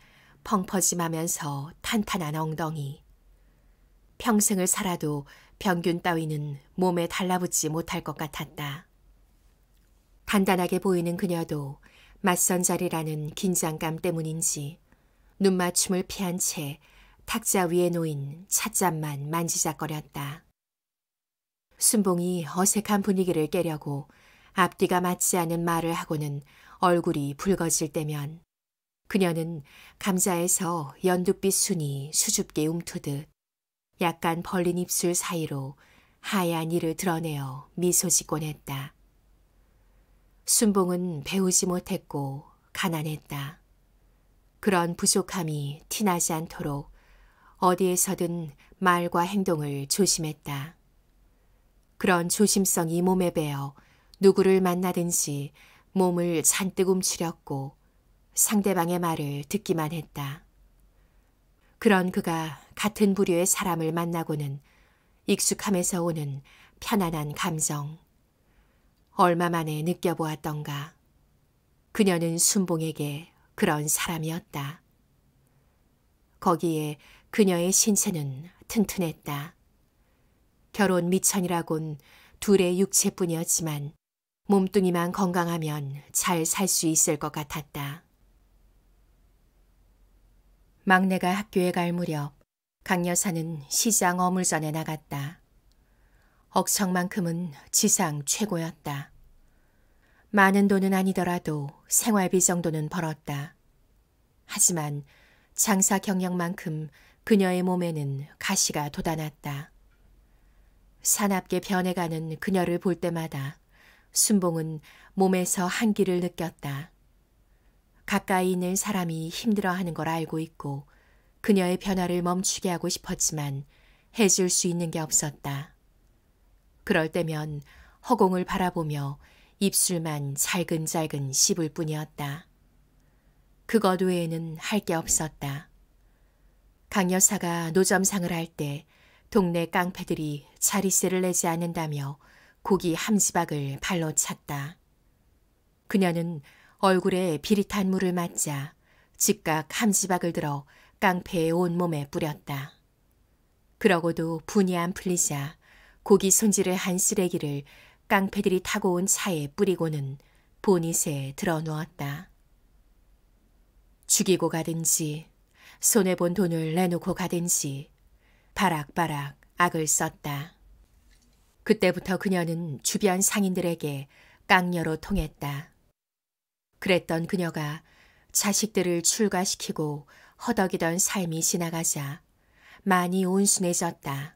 펑퍼짐하면서 탄탄한 엉덩이. 평생을 살아도 병균 따위는 몸에 달라붙지 못할 것 같았다. 간단하게 보이는 그녀도 맞선 자리라는 긴장감 때문인지 눈맞춤을 피한 채 탁자 위에 놓인 찻잔만 만지작거렸다. 순봉이 어색한 분위기를 깨려고 앞뒤가 맞지 않은 말을 하고는 얼굴이 붉어질 때면 그녀는 감자에서 연두빛 순이 수줍게 움트듯 약간 벌린 입술 사이로 하얀 이를 드러내어 미소 짓곤 했다. 순봉은 배우지 못했고 가난했다. 그런 부족함이 티나지 않도록 어디에서든 말과 행동을 조심했다. 그런 조심성이 몸에 배어 누구를 만나든지 몸을 잔뜩 움츠렸고 상대방의 말을 듣기만 했다. 그런 그가 같은 부류의 사람을 만나고는 익숙함에서 오는 편안한 감정. 얼마 만에 느껴보았던가. 그녀는 순봉에게 그런 사람이었다. 거기에 그녀의 신체는 튼튼했다. 결혼 미천이라곤 둘의 육체뿐이었지만 몸뚱이만 건강하면 잘 살 수 있을 것 같았다. 막내가 학교에 갈 무렵 강 여사는 시장 어물전에 나갔다. 억청만큼은 지상 최고였다. 많은 돈은 아니더라도 생활비 정도는 벌었다. 하지만 장사 경력만큼 그녀의 몸에는 가시가 돋아났다. 사납게 변해가는 그녀를 볼 때마다 순봉은 몸에서 한기를 느꼈다. 가까이 있는 사람이 힘들어하는 걸 알고 있고 그녀의 변화를 멈추게 하고 싶었지만 해줄 수 있는 게 없었다. 그럴 때면 허공을 바라보며 입술만 잘근잘근 씹을 뿐이었다. 그것 외에는 할 게 없었다. 강 여사가 노점상을 할 때 동네 깡패들이 자리세를 내지 않는다며 고기 함지박을 발로 찼다. 그녀는 얼굴에 비릿한 물을 맞자 즉각 함지박을 들어 깡패의 온몸에 뿌렸다. 그러고도 분이 안 풀리자 고기 손질을 한 쓰레기를 깡패들이 타고 온 차에 뿌리고는 보닛에 들어 누웠다. 죽이고 가든지 손해본 돈을 내놓고 가든지 바락바락 악을 썼다. 그때부터 그녀는 주변 상인들에게 깡녀로 통했다. 그랬던 그녀가 자식들을 출가시키고 허덕이던 삶이 지나가자 많이 온순해졌다.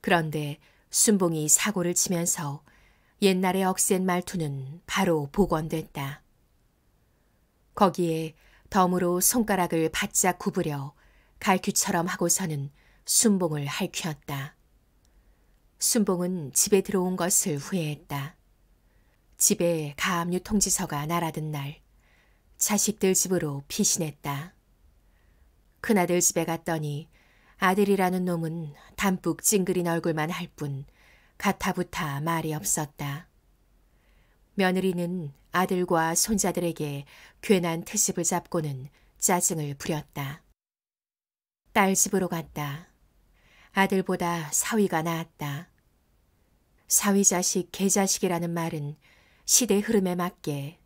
그런데 순봉이 사고를 치면서 옛날의 억센 말투는 바로 복원됐다. 거기에 덤으로 손가락을 바짝 구부려 갈퀴처럼 하고서는 순봉을 할퀴었다. 순봉은 집에 들어온 것을 후회했다. 집에 가압류 통지서가 날아든 날 자식들 집으로 피신했다. 큰아들 집에 갔더니 아들이라는 놈은 담뿍 찡그린 얼굴만 할 뿐 가타부타 말이 없었다. 며느리는 아들과 손자들에게 괜한 트집을 잡고는 짜증을 부렸다. 딸 집으로 갔다. 아들보다 사위가 나았다. 사위자식 개자식이라는 말은 시대 흐름에 맞게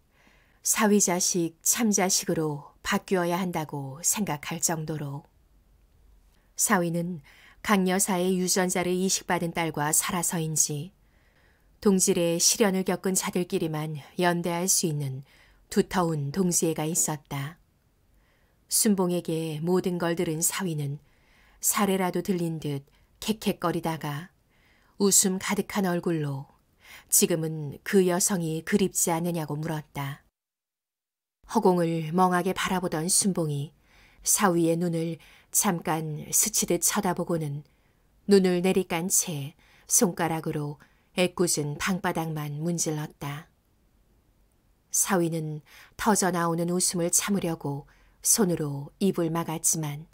사위자식 참자식으로 바뀌어야 한다고 생각할 정도로 사위는 강 여사의 유전자를 이식받은 딸과 살아서인지 동질의 시련을 겪은 자들끼리만 연대할 수 있는 두터운 동지애가 있었다. 순봉에게 모든 걸 들은 사위는 사례라도 들린 듯 캑캑거리다가 웃음 가득한 얼굴로 지금은 그 여성이 그립지 않느냐고 물었다. 허공을 멍하게 바라보던 순봉이 사위의 눈을 잠깐 스치듯 쳐다보고는 눈을 내리깐 채 손가락으로 애꿎은 방바닥만 문질렀다. 사위는 터져 나오는 웃음을 참으려고 손으로 입을 막았지만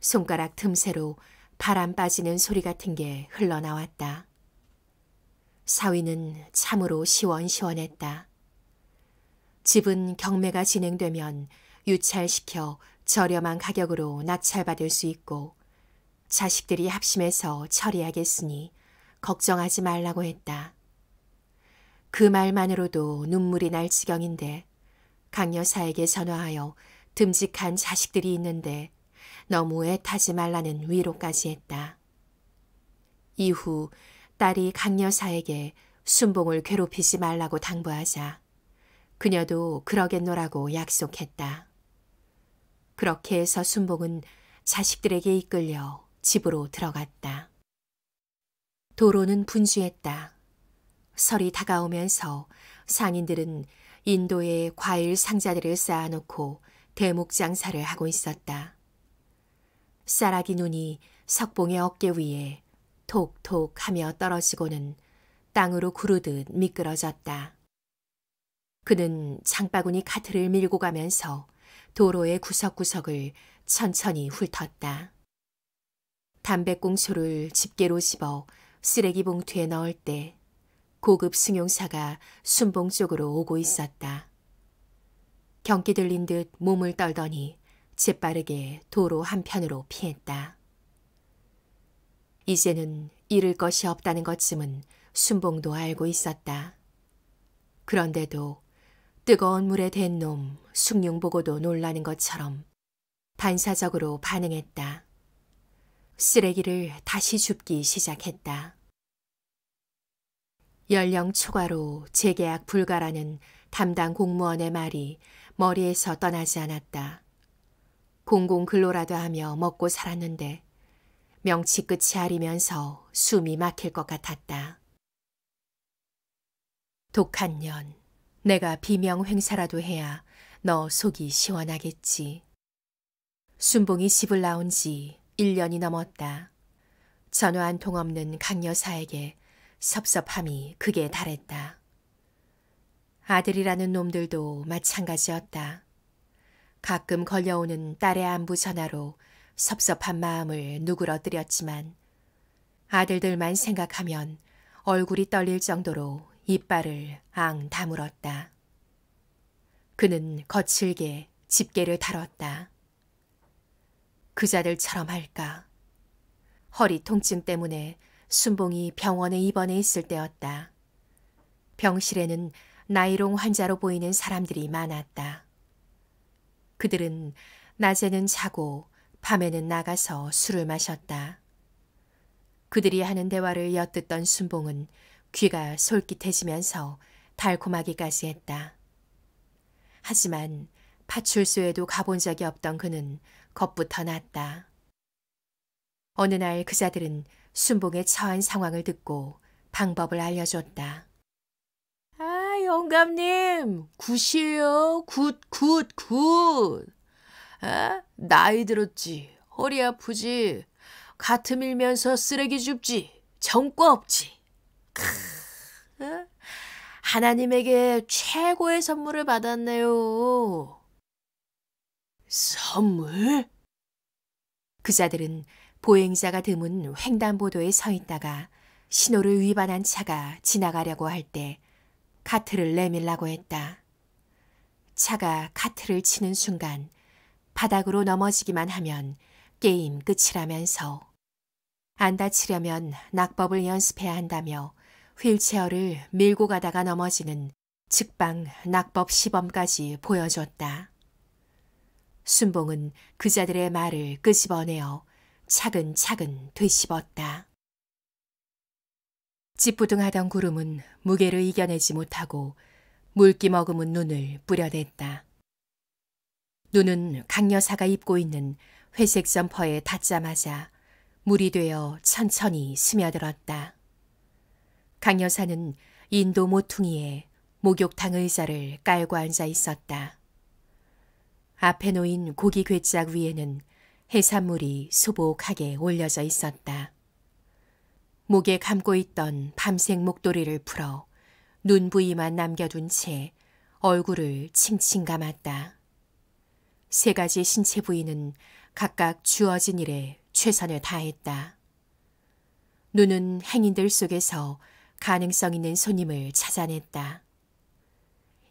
손가락 틈새로 바람 빠지는 소리 같은 게 흘러나왔다. 사위는 참으로 시원시원했다. 집은 경매가 진행되면 유찰시켜 저렴한 가격으로 낙찰받을 수 있고 자식들이 합심해서 처리하겠으니 걱정하지 말라고 했다. 그 말만으로도 눈물이 날 지경인데 강 여사에게 전화하여 듬직한 자식들이 있는데 너무 애타지 말라는 위로까지 했다. 이후 딸이 강 여사에게 순봉을 괴롭히지 말라고 당부하자 그녀도 그러겠노라고 약속했다. 그렇게 해서 순봉은 자식들에게 이끌려 집으로 들어갔다. 도로는 분주했다. 설이 다가오면서 상인들은 인도에 과일 상자들을 쌓아놓고 대목 장사를 하고 있었다. 쌀아기 눈이 석봉의 어깨 위에 톡톡 하며 떨어지고는 땅으로 구르듯 미끄러졌다. 그는 장바구니 카트를 밀고 가면서 도로의 구석구석을 천천히 훑었다. 담배꽁초를 집게로 집어 쓰레기 봉투에 넣을 때 고급 승용차가 순봉 쪽으로 오고 있었다. 경기 들린 듯 몸을 떨더니 재빠르게 도로 한편으로 피했다. 이제는 잃을 것이 없다는 것쯤은 순봉도 알고 있었다. 그런데도 뜨거운 물에 댄 놈, 숭늉 보고도 놀라는 것처럼 반사적으로 반응했다. 쓰레기를 다시 줍기 시작했다. 연령 초과로 재계약 불가라는 담당 공무원의 말이 머리에서 떠나지 않았다. 공공근로라도 하며 먹고 살았는데 명치 끝이 아리면서 숨이 막힐 것 같았다. 독한 년, 내가 비명 행사라도 해야 너 속이 시원하겠지. 순봉이 집을 나온 지 1년이 넘었다. 전화 한 통 없는 강 여사에게 섭섭함이 극에 달했다. 아들이라는 놈들도 마찬가지였다. 가끔 걸려오는 딸의 안부 전화로 섭섭한 마음을 누그러뜨렸지만 아들들만 생각하면 얼굴이 떨릴 정도로 이빨을 앙 다물었다. 그는 거칠게 집게를 달았다. 그자들처럼 할까. 허리 통증 때문에 순봉이 병원에 입원해 있을 때였다. 병실에는 나이롱 환자로 보이는 사람들이 많았다. 그들은 낮에는 자고 밤에는 나가서 술을 마셨다. 그들이 하는 대화를 엿듣던 순봉은 귀가 솔깃해지면서 달콤하기까지 했다. 하지만 파출소에도 가본 적이 없던 그는 겁부터 났다. 어느 날 그자들은 순봉의 처한 상황을 듣고 방법을 알려줬다. 아, 영감님, 굿이에요. 굿, 굿, 굿. 아, 나이 들었지, 허리 아프지, 같은 밀면서 쓰레기 줍지, 정과 없지. 크, 어? 하나님에게 최고의 선물을 받았네요. 선물? 그자들은 보행자가 드문 횡단보도에 서 있다가 신호를 위반한 차가 지나가려고 할 때 카트를 내밀라고 했다. 차가 카트를 치는 순간 바닥으로 넘어지기만 하면 게임 끝이라면서 안 다치려면 낙법을 연습해야 한다며 휠체어를 밀고 가다가 넘어지는 즉방 낙법 시범까지 보여줬다. 순봉은 그자들의 말을 끄집어내어 차근차근 되씹었다. 찌뿌둥하던 구름은 무게를 이겨내지 못하고 물기 머금은 눈을 뿌려댔다. 눈은 강여사가 입고 있는 회색 점퍼에 닿자마자 물이 되어 천천히 스며들었다. 강여사는 인도 모퉁이에 목욕탕 의자를 깔고 앉아 있었다. 앞에 놓인 고기 괴짝 위에는 해산물이 수복하게 올려져 있었다. 목에 감고 있던 밤색 목도리를 풀어 눈 부위만 남겨둔 채 얼굴을 칭칭 감았다. 세 가지 신체 부위는 각각 주어진 일에 최선을 다했다. 눈은 행인들 속에서 가능성 있는 손님을 찾아냈다.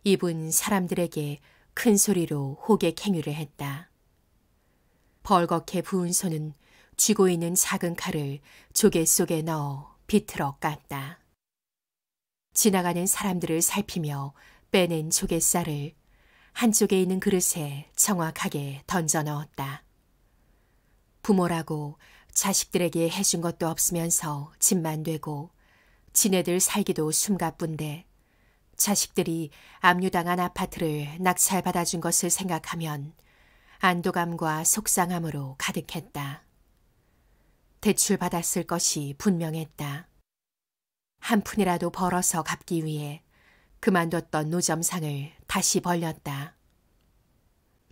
입은 사람들에게 큰 소리로 호객 행위를 했다. 벌겋게 부은 손은 쥐고 있는 작은 칼을 조개 속에 넣어 비틀어 깠다. 지나가는 사람들을 살피며 빼낸 조개살을 한쪽에 있는 그릇에 정확하게 던져 넣었다. 부모라고 자식들에게 해준 것도 없으면서 집만 되고 지네들 살기도 숨가쁜데 자식들이 압류당한 아파트를 낙찰받아 준 것을 생각하면 안도감과 속상함으로 가득했다. 대출받았을 것이 분명했다. 한 푼이라도 벌어서 갚기 위해 그만뒀던 노점상을 다시 벌렸다.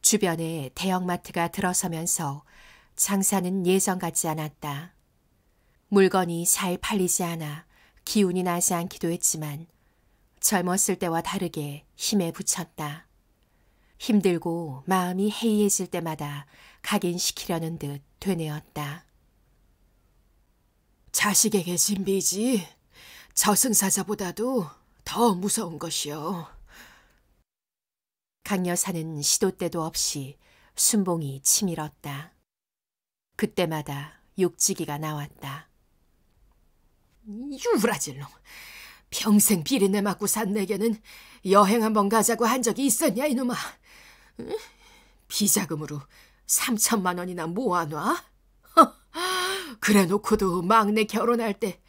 주변에 대형마트가 들어서면서 장사는 예전 같지 않았다. 물건이 잘 팔리지 않아 기운이 나지 않기도 했지만 젊었을 때와 다르게 힘에 부쳤다. 힘들고 마음이 해이해질 때마다 각인시키려는 듯 되뇌었다. 자식에게 진비지 저승사자보다도 더 무서운 것이요. 강 여사는 시도 때도 없이 순봉이 치밀었다. 그때마다 욕지기가 나왔다. 유라질놈! 평생 비린내 맡고 산 내게는 여행 한 번 가자고 한 적이 있었냐 이놈아. 응? 비자금으로 3천만 원이나 모아놔? 그래놓고도 막내 결혼할 때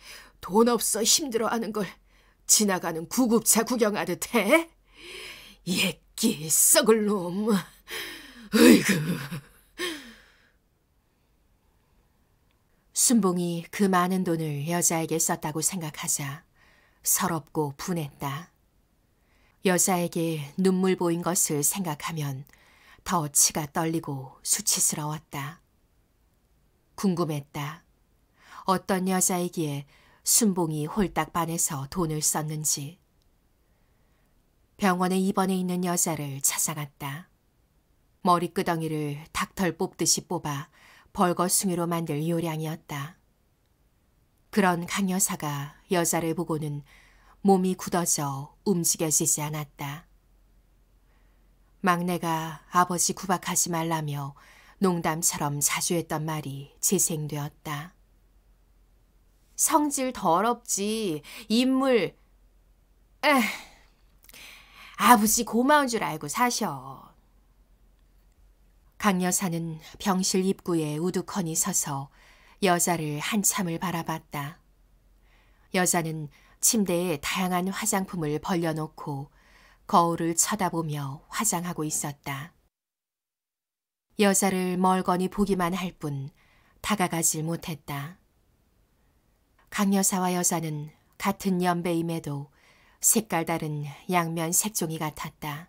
돈 없어 힘들어하는 걸 지나가는 구급차 구경하듯 해? 예끼 썩을 놈. 으이구. 순봉이 그 많은 돈을 여자에게 썼다고 생각하자 서럽고 분했다. 여자에게 눈물 보인 것을 생각하면 더 치가 떨리고 수치스러웠다. 궁금했다. 어떤 여자이기에 순봉이 홀딱 반해서 돈을 썼는지. 병원에 입원해 있는 여자를 찾아갔다. 머리끄덩이를 닭털 뽑듯이 뽑아 벌거숭이로 만들 요량이었다. 그런 강여사가 여자를 보고는 몸이 굳어져 움직여지지 않았다. 막내가 아버지 구박하지 말라며 농담처럼 자주 했던 말이 재생되었다. 성질 더럽지, 인물, 에 아버지 고마운 줄 알고 사셔. 강 여사는 병실 입구에 우두커니 서서 여자를 한참을 바라봤다. 여자는 침대에 다양한 화장품을 벌려놓고 거울을 쳐다보며 화장하고 있었다. 여자를 멀거니 보기만 할 뿐 다가가질 못했다. 강여사와 여자는 같은 연배임에도 색깔 다른 양면 색종이 같았다.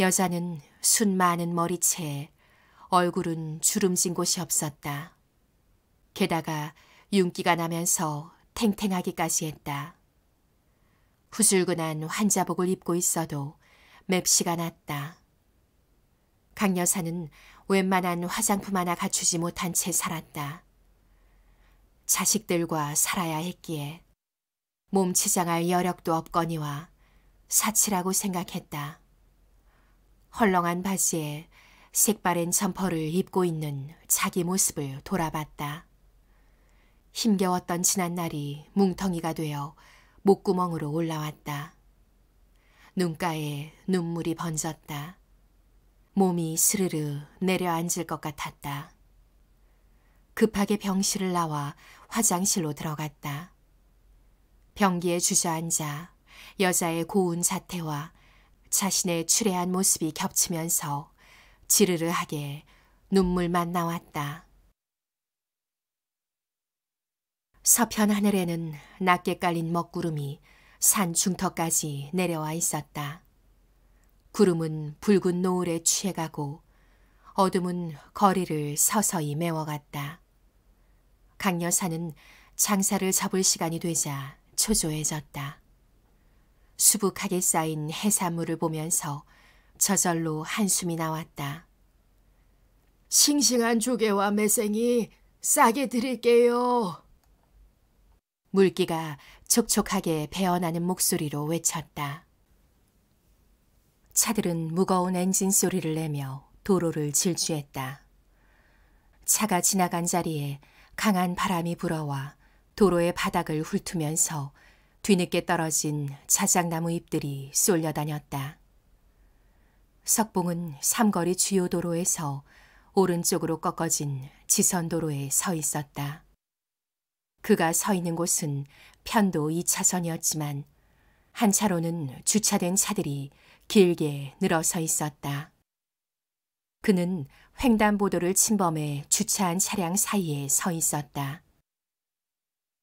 여자는 순 많은 머리채에 얼굴은 주름진 곳이 없었다. 게다가 윤기가 나면서 탱탱하기까지 했다. 후줄근한 환자복을 입고 있어도 맵시가 났다. 강 여사는 웬만한 화장품 하나 갖추지 못한 채 살았다. 자식들과 살아야 했기에 몸치장할 여력도 없거니와 사치라고 생각했다. 헐렁한 바지에 색바랜 점퍼를 입고 있는 자기 모습을 돌아봤다. 힘겨웠던 지난 날이 뭉텅이가 되어 목구멍으로 올라왔다. 눈가에 눈물이 번졌다. 몸이 스르르 내려앉을 것 같았다. 급하게 병실을 나와 화장실로 들어갔다. 병기에 주저앉아 여자의 고운 자태와 자신의 추레한 모습이 겹치면서 지르르하게 눈물만 나왔다. 서편 하늘에는 낮게 깔린 먹구름이 산 중턱까지 내려와 있었다. 구름은 붉은 노을에 취해가고 어둠은 거리를 서서히 메워갔다. 강 여사는 장사를 접을 시간이 되자 초조해졌다. 수북하게 쌓인 해산물을 보면서 저절로 한숨이 나왔다. 싱싱한 조개와 매생이 싸게 드릴게요. 물기가 촉촉하게 배어나는 목소리로 외쳤다. 차들은 무거운 엔진 소리를 내며 도로를 질주했다. 차가 지나간 자리에 강한 바람이 불어와 도로의 바닥을 훑으면서 뒤늦게 떨어진 자작나무 잎들이 쏠려다녔다. 석봉은 삼거리 주요 도로에서 오른쪽으로 꺾어진 지선도로에 서 있었다. 그가 서 있는 곳은 편도 2차선이었지만 한 차로는 주차된 차들이 길게 늘어서 있었다. 그는 횡단보도를 침범해 주차한 차량 사이에 서 있었다.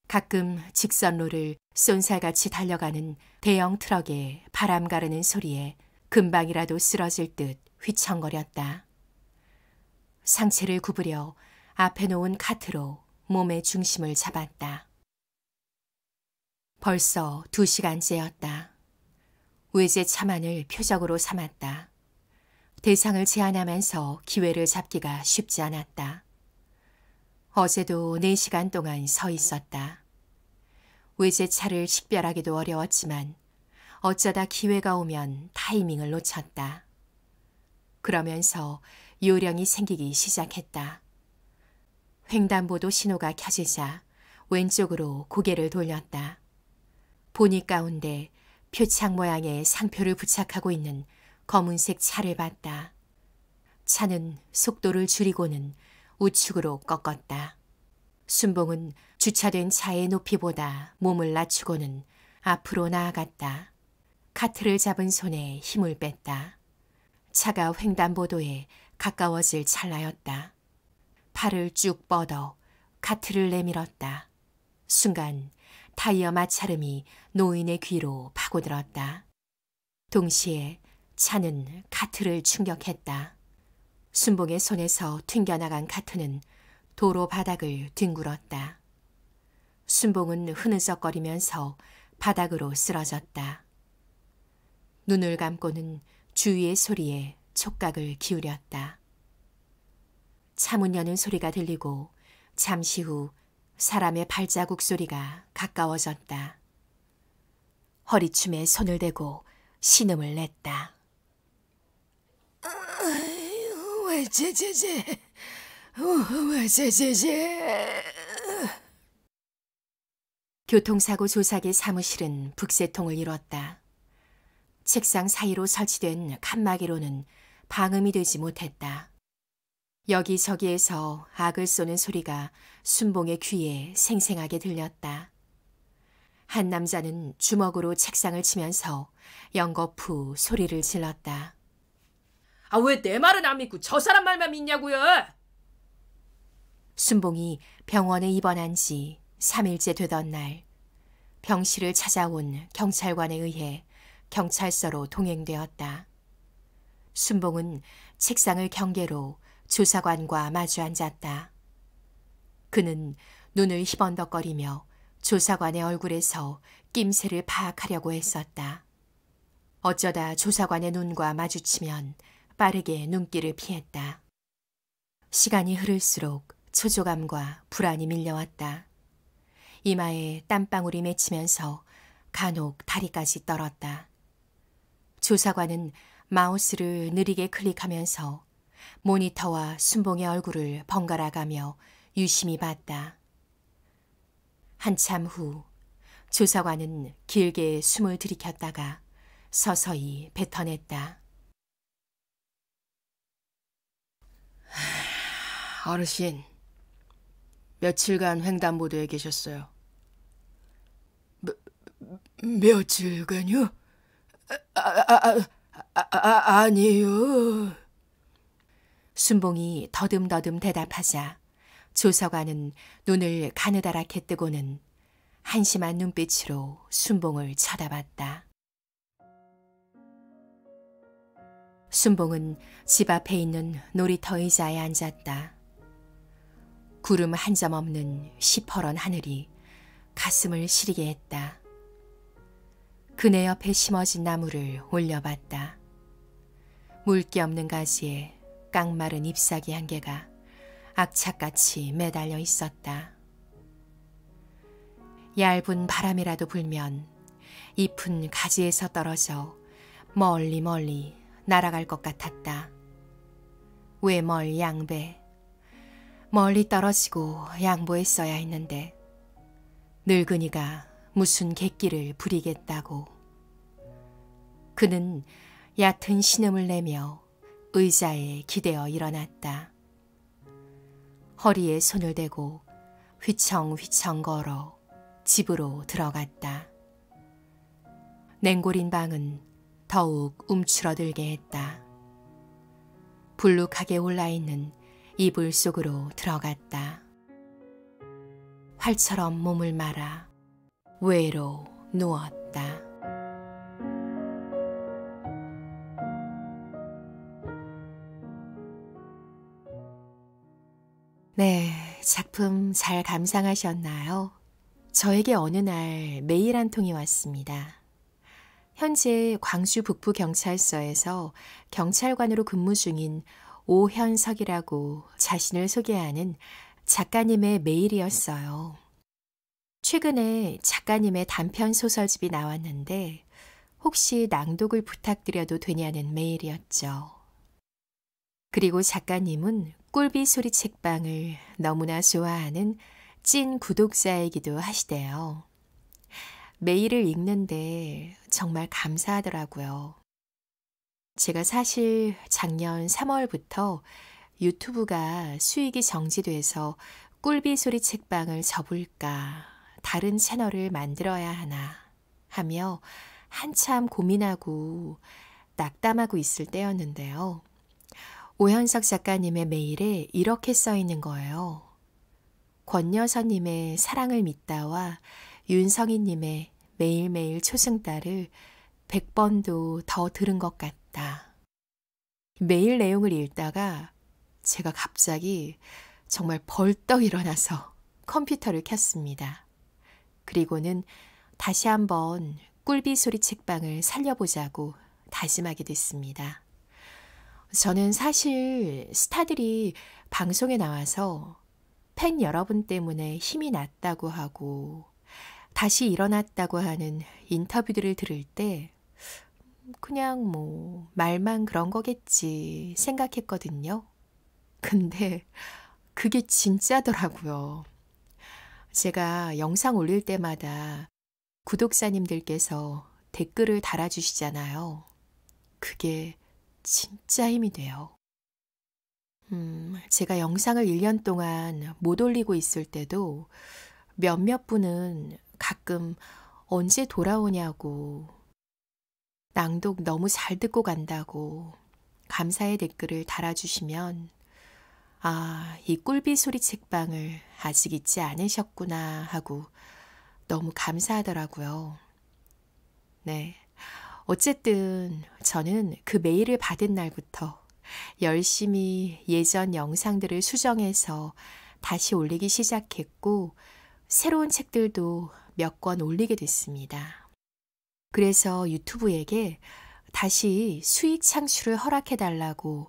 가끔 직선로를 쏜살같이 달려가는 대형 트럭에 바람 가르는 소리에 금방이라도 쓰러질 듯 휘청거렸다. 상체를 구부려 앞에 놓은 카트로 몸의 중심을 잡았다. 벌써 두 시간째였다. 외제 차만을 표적으로 삼았다. 대상을 제한하면서 기회를 잡기가 쉽지 않았다. 어제도 네시간 동안 서 있었다. 외제차를 식별하기도 어려웠지만 어쩌다 기회가 오면 타이밍을 놓쳤다. 그러면서 요령이 생기기 시작했다. 횡단보도 신호가 켜지자 왼쪽으로 고개를 돌렸다. 보니 가운데 표창 모양의 상표를 부착하고 있는 검은색 차를 봤다. 차는 속도를 줄이고는 우측으로 꺾었다. 순봉은 주차된 차의 높이보다 몸을 낮추고는 앞으로 나아갔다. 카트를 잡은 손에 힘을 뺐다. 차가 횡단보도에 가까워질 찰나였다. 팔을 쭉 뻗어 가트를 내밀었다. 순간 타이어 마찰음이 노인의 귀로 파고들었다. 동시에 차는 가트를 충격했다. 순봉의 손에서 튕겨나간 가트는 도로 바닥을 뒹굴었다. 순봉은 흐느적거리면서 바닥으로 쓰러졌다. 눈을 감고는 주위의 소리에 촉각을 기울였다. 차문 여는 소리가 들리고 잠시 후 사람의 발자국 소리가 가까워졌다. 허리춤에 손을 대고 신음을 냈다. 왜제제제 왜제제제 교통사고 조사기 사무실은 북새통을 이뤘다. 책상 사이로 설치된 칸막이로는 방음이 되지 못했다. 여기저기에서 악을 쏘는 소리가 순봉의 귀에 생생하게 들렸다. 한 남자는 주먹으로 책상을 치면서 연거푸 소리를 질렀다. 아, 왜 내 말은 안 믿고 저 사람 말만 믿냐고요? 순봉이 병원에 입원한 지 3일째 되던 날, 병실을 찾아온 경찰관에 의해 경찰서로 동행되었다. 순봉은 책상을 경계로 조사관과 마주 앉았다. 그는 눈을 희번덕거리며 조사관의 얼굴에서 낌새를 파악하려고 했었다. 어쩌다 조사관의 눈과 마주치면 빠르게 눈길을 피했다. 시간이 흐를수록 초조감과 불안이 밀려왔다. 이마에 땀방울이 맺히면서 간혹 다리까지 떨었다. 조사관은 마우스를 느리게 클릭하면서 모니터와 순봉의 얼굴을 번갈아 가며 유심히 봤다. 한참 후 조사관은 길게 숨을 들이켰다가 서서히 뱉어냈다. 어르신, 며칠간 횡단보도에 계셨어요. 며, 며칠간요? 아, 아, 아, 아, 아, 아 아니요. 순봉이 더듬더듬 대답하자 조서관은 눈을 가느다랗게 뜨고는 한심한 눈빛으로 순봉을 쳐다봤다. 순봉은 집 앞에 있는 놀이터 의자에 앉았다. 구름 한 점 없는 시퍼런 하늘이 가슴을 시리게 했다. 그네 옆에 심어진 나무를 올려봤다. 물기 없는 가지에 깡마른 잎사귀 한 개가 악착같이 매달려 있었다. 얇은 바람이라도 불면 잎은 가지에서 떨어져 멀리 멀리 날아갈 것 같았다. 왜 멀 양배. 멀리 떨어지고 양보했어야 했는데 늙은이가 무슨 객기를 부리겠다고. 그는 얕은 신음을 내며 의자에 기대어 일어났다. 허리에 손을 대고 휘청휘청 걸어 집으로 들어갔다. 냉골인 방은 더욱 움츠러들게 했다. 불룩하게 올라있는 이불 속으로 들어갔다. 활처럼 몸을 말아 외로 누웠다. 네, 작품 잘 감상하셨나요? 저에게 어느 날 메일 한 통이 왔습니다. 현재 광주 북부경찰서에서 경찰관으로 근무 중인 오현석이라고 자신을 소개하는 작가님의 메일이었어요. 최근에 작가님의 단편 소설집이 나왔는데 혹시 낭독을 부탁드려도 되냐는 메일이었죠. 그리고 작가님은 꿀비 소리 책방을 너무나 좋아하는 찐 구독자이기도 하시대요. 메일을 읽는데 정말 감사하더라고요. 제가 사실 작년 3월부터 유튜브가 수익이 정지돼서 꿀비 소리 책방을 접을까, 다른 채널을 만들어야 하나 하며 한참 고민하고 낙담하고 있을 때였는데요. 오현석 작가님의 메일에 이렇게 써 있는 거예요. 권여사님의 사랑을 믿다와 윤성희님의 매일매일 초승달을 100번도 더 들은 것 같다. 메일 내용을 읽다가 제가 갑자기 정말 벌떡 일어나서 컴퓨터를 켰습니다. 그리고는 다시 한번 꿀비 소리 책방을 살려보자고 다짐하게 됐습니다. 저는 사실 스타들이 방송에 나와서 팬 여러분 때문에 힘이 났다고 하고 다시 일어났다고 하는 인터뷰들을 들을 때 그냥 뭐 말만 그런 거겠지 생각했거든요. 근데 그게 진짜더라고요. 제가 영상 올릴 때마다 구독자님들께서 댓글을 달아주시잖아요. 그게 진짜 힘이 돼요. 음, 제가 영상을 1년 동안 못 올리고 있을 때도 몇몇 분은 가끔 언제 돌아오냐고, 낭독 너무 잘 듣고 간다고 감사의 댓글을 달아주시면, 아, 이 꿀비 소리 책방을 아직 잊지 않으셨구나 하고 너무 감사하더라고요. 네. 어쨌든 저는 그 메일을 받은 날부터 열심히 예전 영상들을 수정해서 다시 올리기 시작했고, 새로운 책들도 몇 권 올리게 됐습니다. 그래서 유튜브에게 다시 수익 창출을 허락해달라고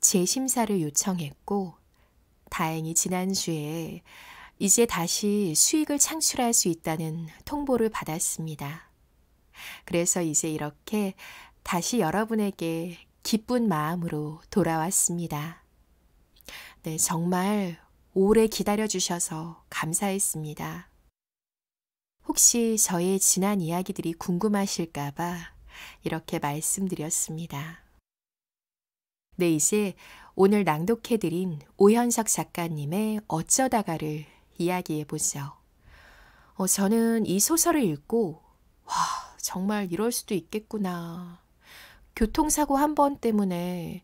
재심사를 요청했고, 다행히 지난주에 이제 다시 수익을 창출할 수 있다는 통보를 받았습니다. 그래서 이제 이렇게 다시 여러분에게 기쁜 마음으로 돌아왔습니다. 네, 정말 오래 기다려주셔서 감사했습니다. 혹시 저의 지난 이야기들이 궁금하실까봐 이렇게 말씀드렸습니다. 네, 이제 오늘 낭독해드린 오현석 작가님의 어쩌다가를 이야기해보죠. 어, 저는 이 소설을 읽고 와, 정말 이럴 수도 있겠구나. 교통사고 한 번 때문에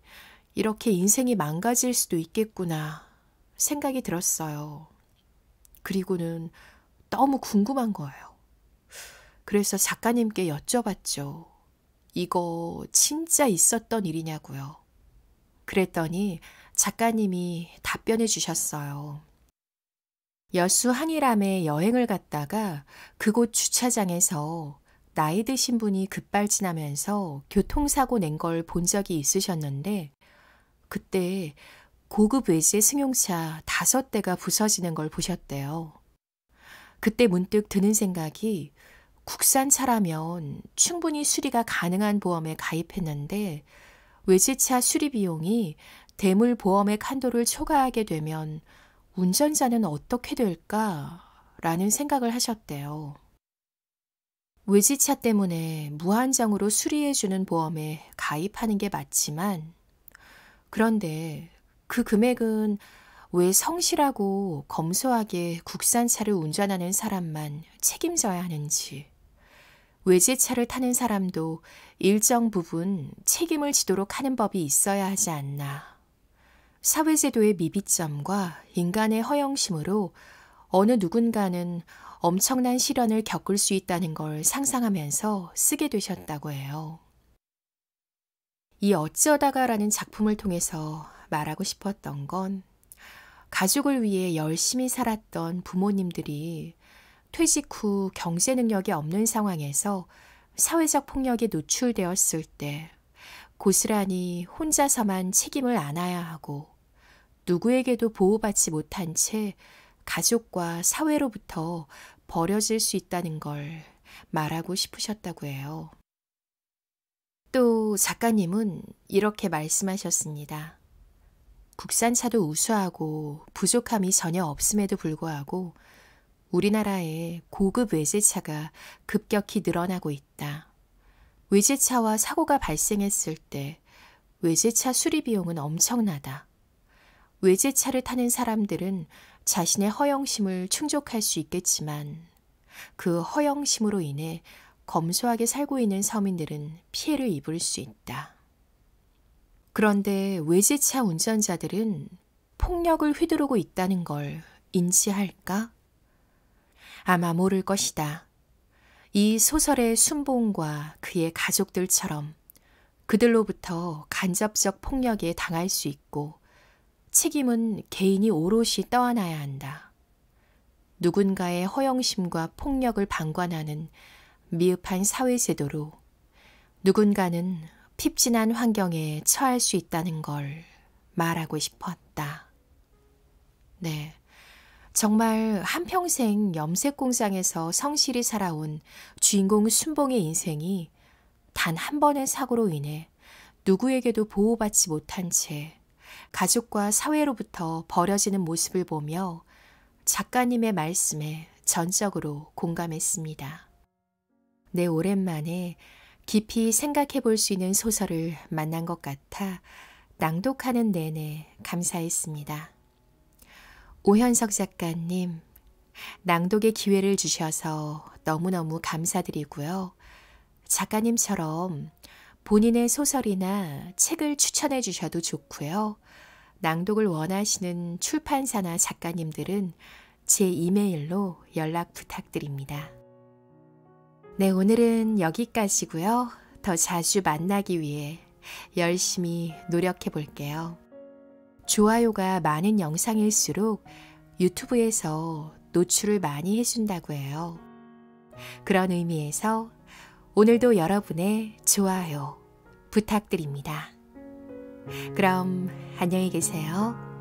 이렇게 인생이 망가질 수도 있겠구나 생각이 들었어요. 그리고는 너무 궁금한 거예요. 그래서 작가님께 여쭤봤죠. 이거 진짜 있었던 일이냐고요. 그랬더니 작가님이 답변해 주셨어요. 여수 한일함에 여행을 갔다가 그곳 주차장에서 나이 드신 분이 급발진하면서 교통사고 낸 걸 본 적이 있으셨는데 그때 고급 외제 승용차 다섯 대가 부서지는 걸 보셨대요. 그때 문득 드는 생각이 국산차라면 충분히 수리가 가능한 보험에 가입했는데 외제차 수리 비용이 대물 보험의 칸도를 초과하게 되면 운전자는 어떻게 될까? 라는 생각을 하셨대요. 외지차 때문에 무한정으로 수리해주는 보험에 가입하는 게 맞지만, 그런데 그 금액은 왜 성실하고 검소하게 국산차를 운전하는 사람만 책임져야 하는지, 외제차를 타는 사람도 일정 부분 책임을 지도록 하는 법이 있어야 하지 않나 사회제도의 미비점과 인간의 허영심으로 어느 누군가는 엄청난 시련을 겪을 수 있다는 걸 상상하면서 쓰게 되셨다고 해요. 이어쩌다가라는 작품을 통해서 말하고 싶었던 건 가족을 위해 열심히 살았던 부모님들이 퇴직 후 경제 능력이 없는 상황에서 사회적 폭력에 노출되었을 때 고스란히 혼자서만 책임을 안아야 하고 누구에게도 보호받지 못한 채 가족과 사회로부터 버려질 수 있다는 걸 말하고 싶으셨다고 해요. 또 작가님은 이렇게 말씀하셨습니다. 국산차도 우수하고 부족함이 전혀 없음에도 불구하고 우리나라의 고급 외제차가 급격히 늘어나고 있다. 외제차와 사고가 발생했을 때 외제차 수리 비용은 엄청나다. 외제차를 타는 사람들은 자신의 허영심을 충족할 수 있겠지만 그 허영심으로 인해 검소하게 살고 있는 서민들은 피해를 입을 수 있다. 그런데 외제차 운전자들은 폭력을 휘두르고 있다는 걸 인지할까? 아마 모를 것이다. 이 소설의 순봉과 그의 가족들처럼 그들로부터 간접적 폭력에 당할 수 있고 책임은 개인이 오롯이 떠안아야 한다. 누군가의 허영심과 폭력을 방관하는 미흡한 사회제도로 누군가는 핍진한 환경에 처할 수 있다는 걸 말하고 싶었다. 네. 정말 한평생 염색공장에서 성실히 살아온 주인공 순봉의 인생이 단 한 번의 사고로 인해 누구에게도 보호받지 못한 채 가족과 사회로부터 버려지는 모습을 보며 작가님의 말씀에 전적으로 공감했습니다. 내 오랜만에 깊이 생각해 볼 수 있는 소설을 만난 것 같아 낭독하는 내내 감사했습니다. 오현석 작가님, 낭독의 기회를 주셔서 너무너무 감사드리고요. 작가님처럼 본인의 소설이나 책을 추천해 주셔도 좋고요. 낭독을 원하시는 출판사나 작가님들은 제 이메일로 연락 부탁드립니다. 네, 오늘은 여기까지고요. 더 자주 만나기 위해 열심히 노력해 볼게요. 좋아요가 많은 영상일수록 유튜브에서 노출을 많이 해준다고 해요. 그런 의미에서 오늘도 여러분의 좋아요 부탁드립니다. 그럼 안녕히 계세요.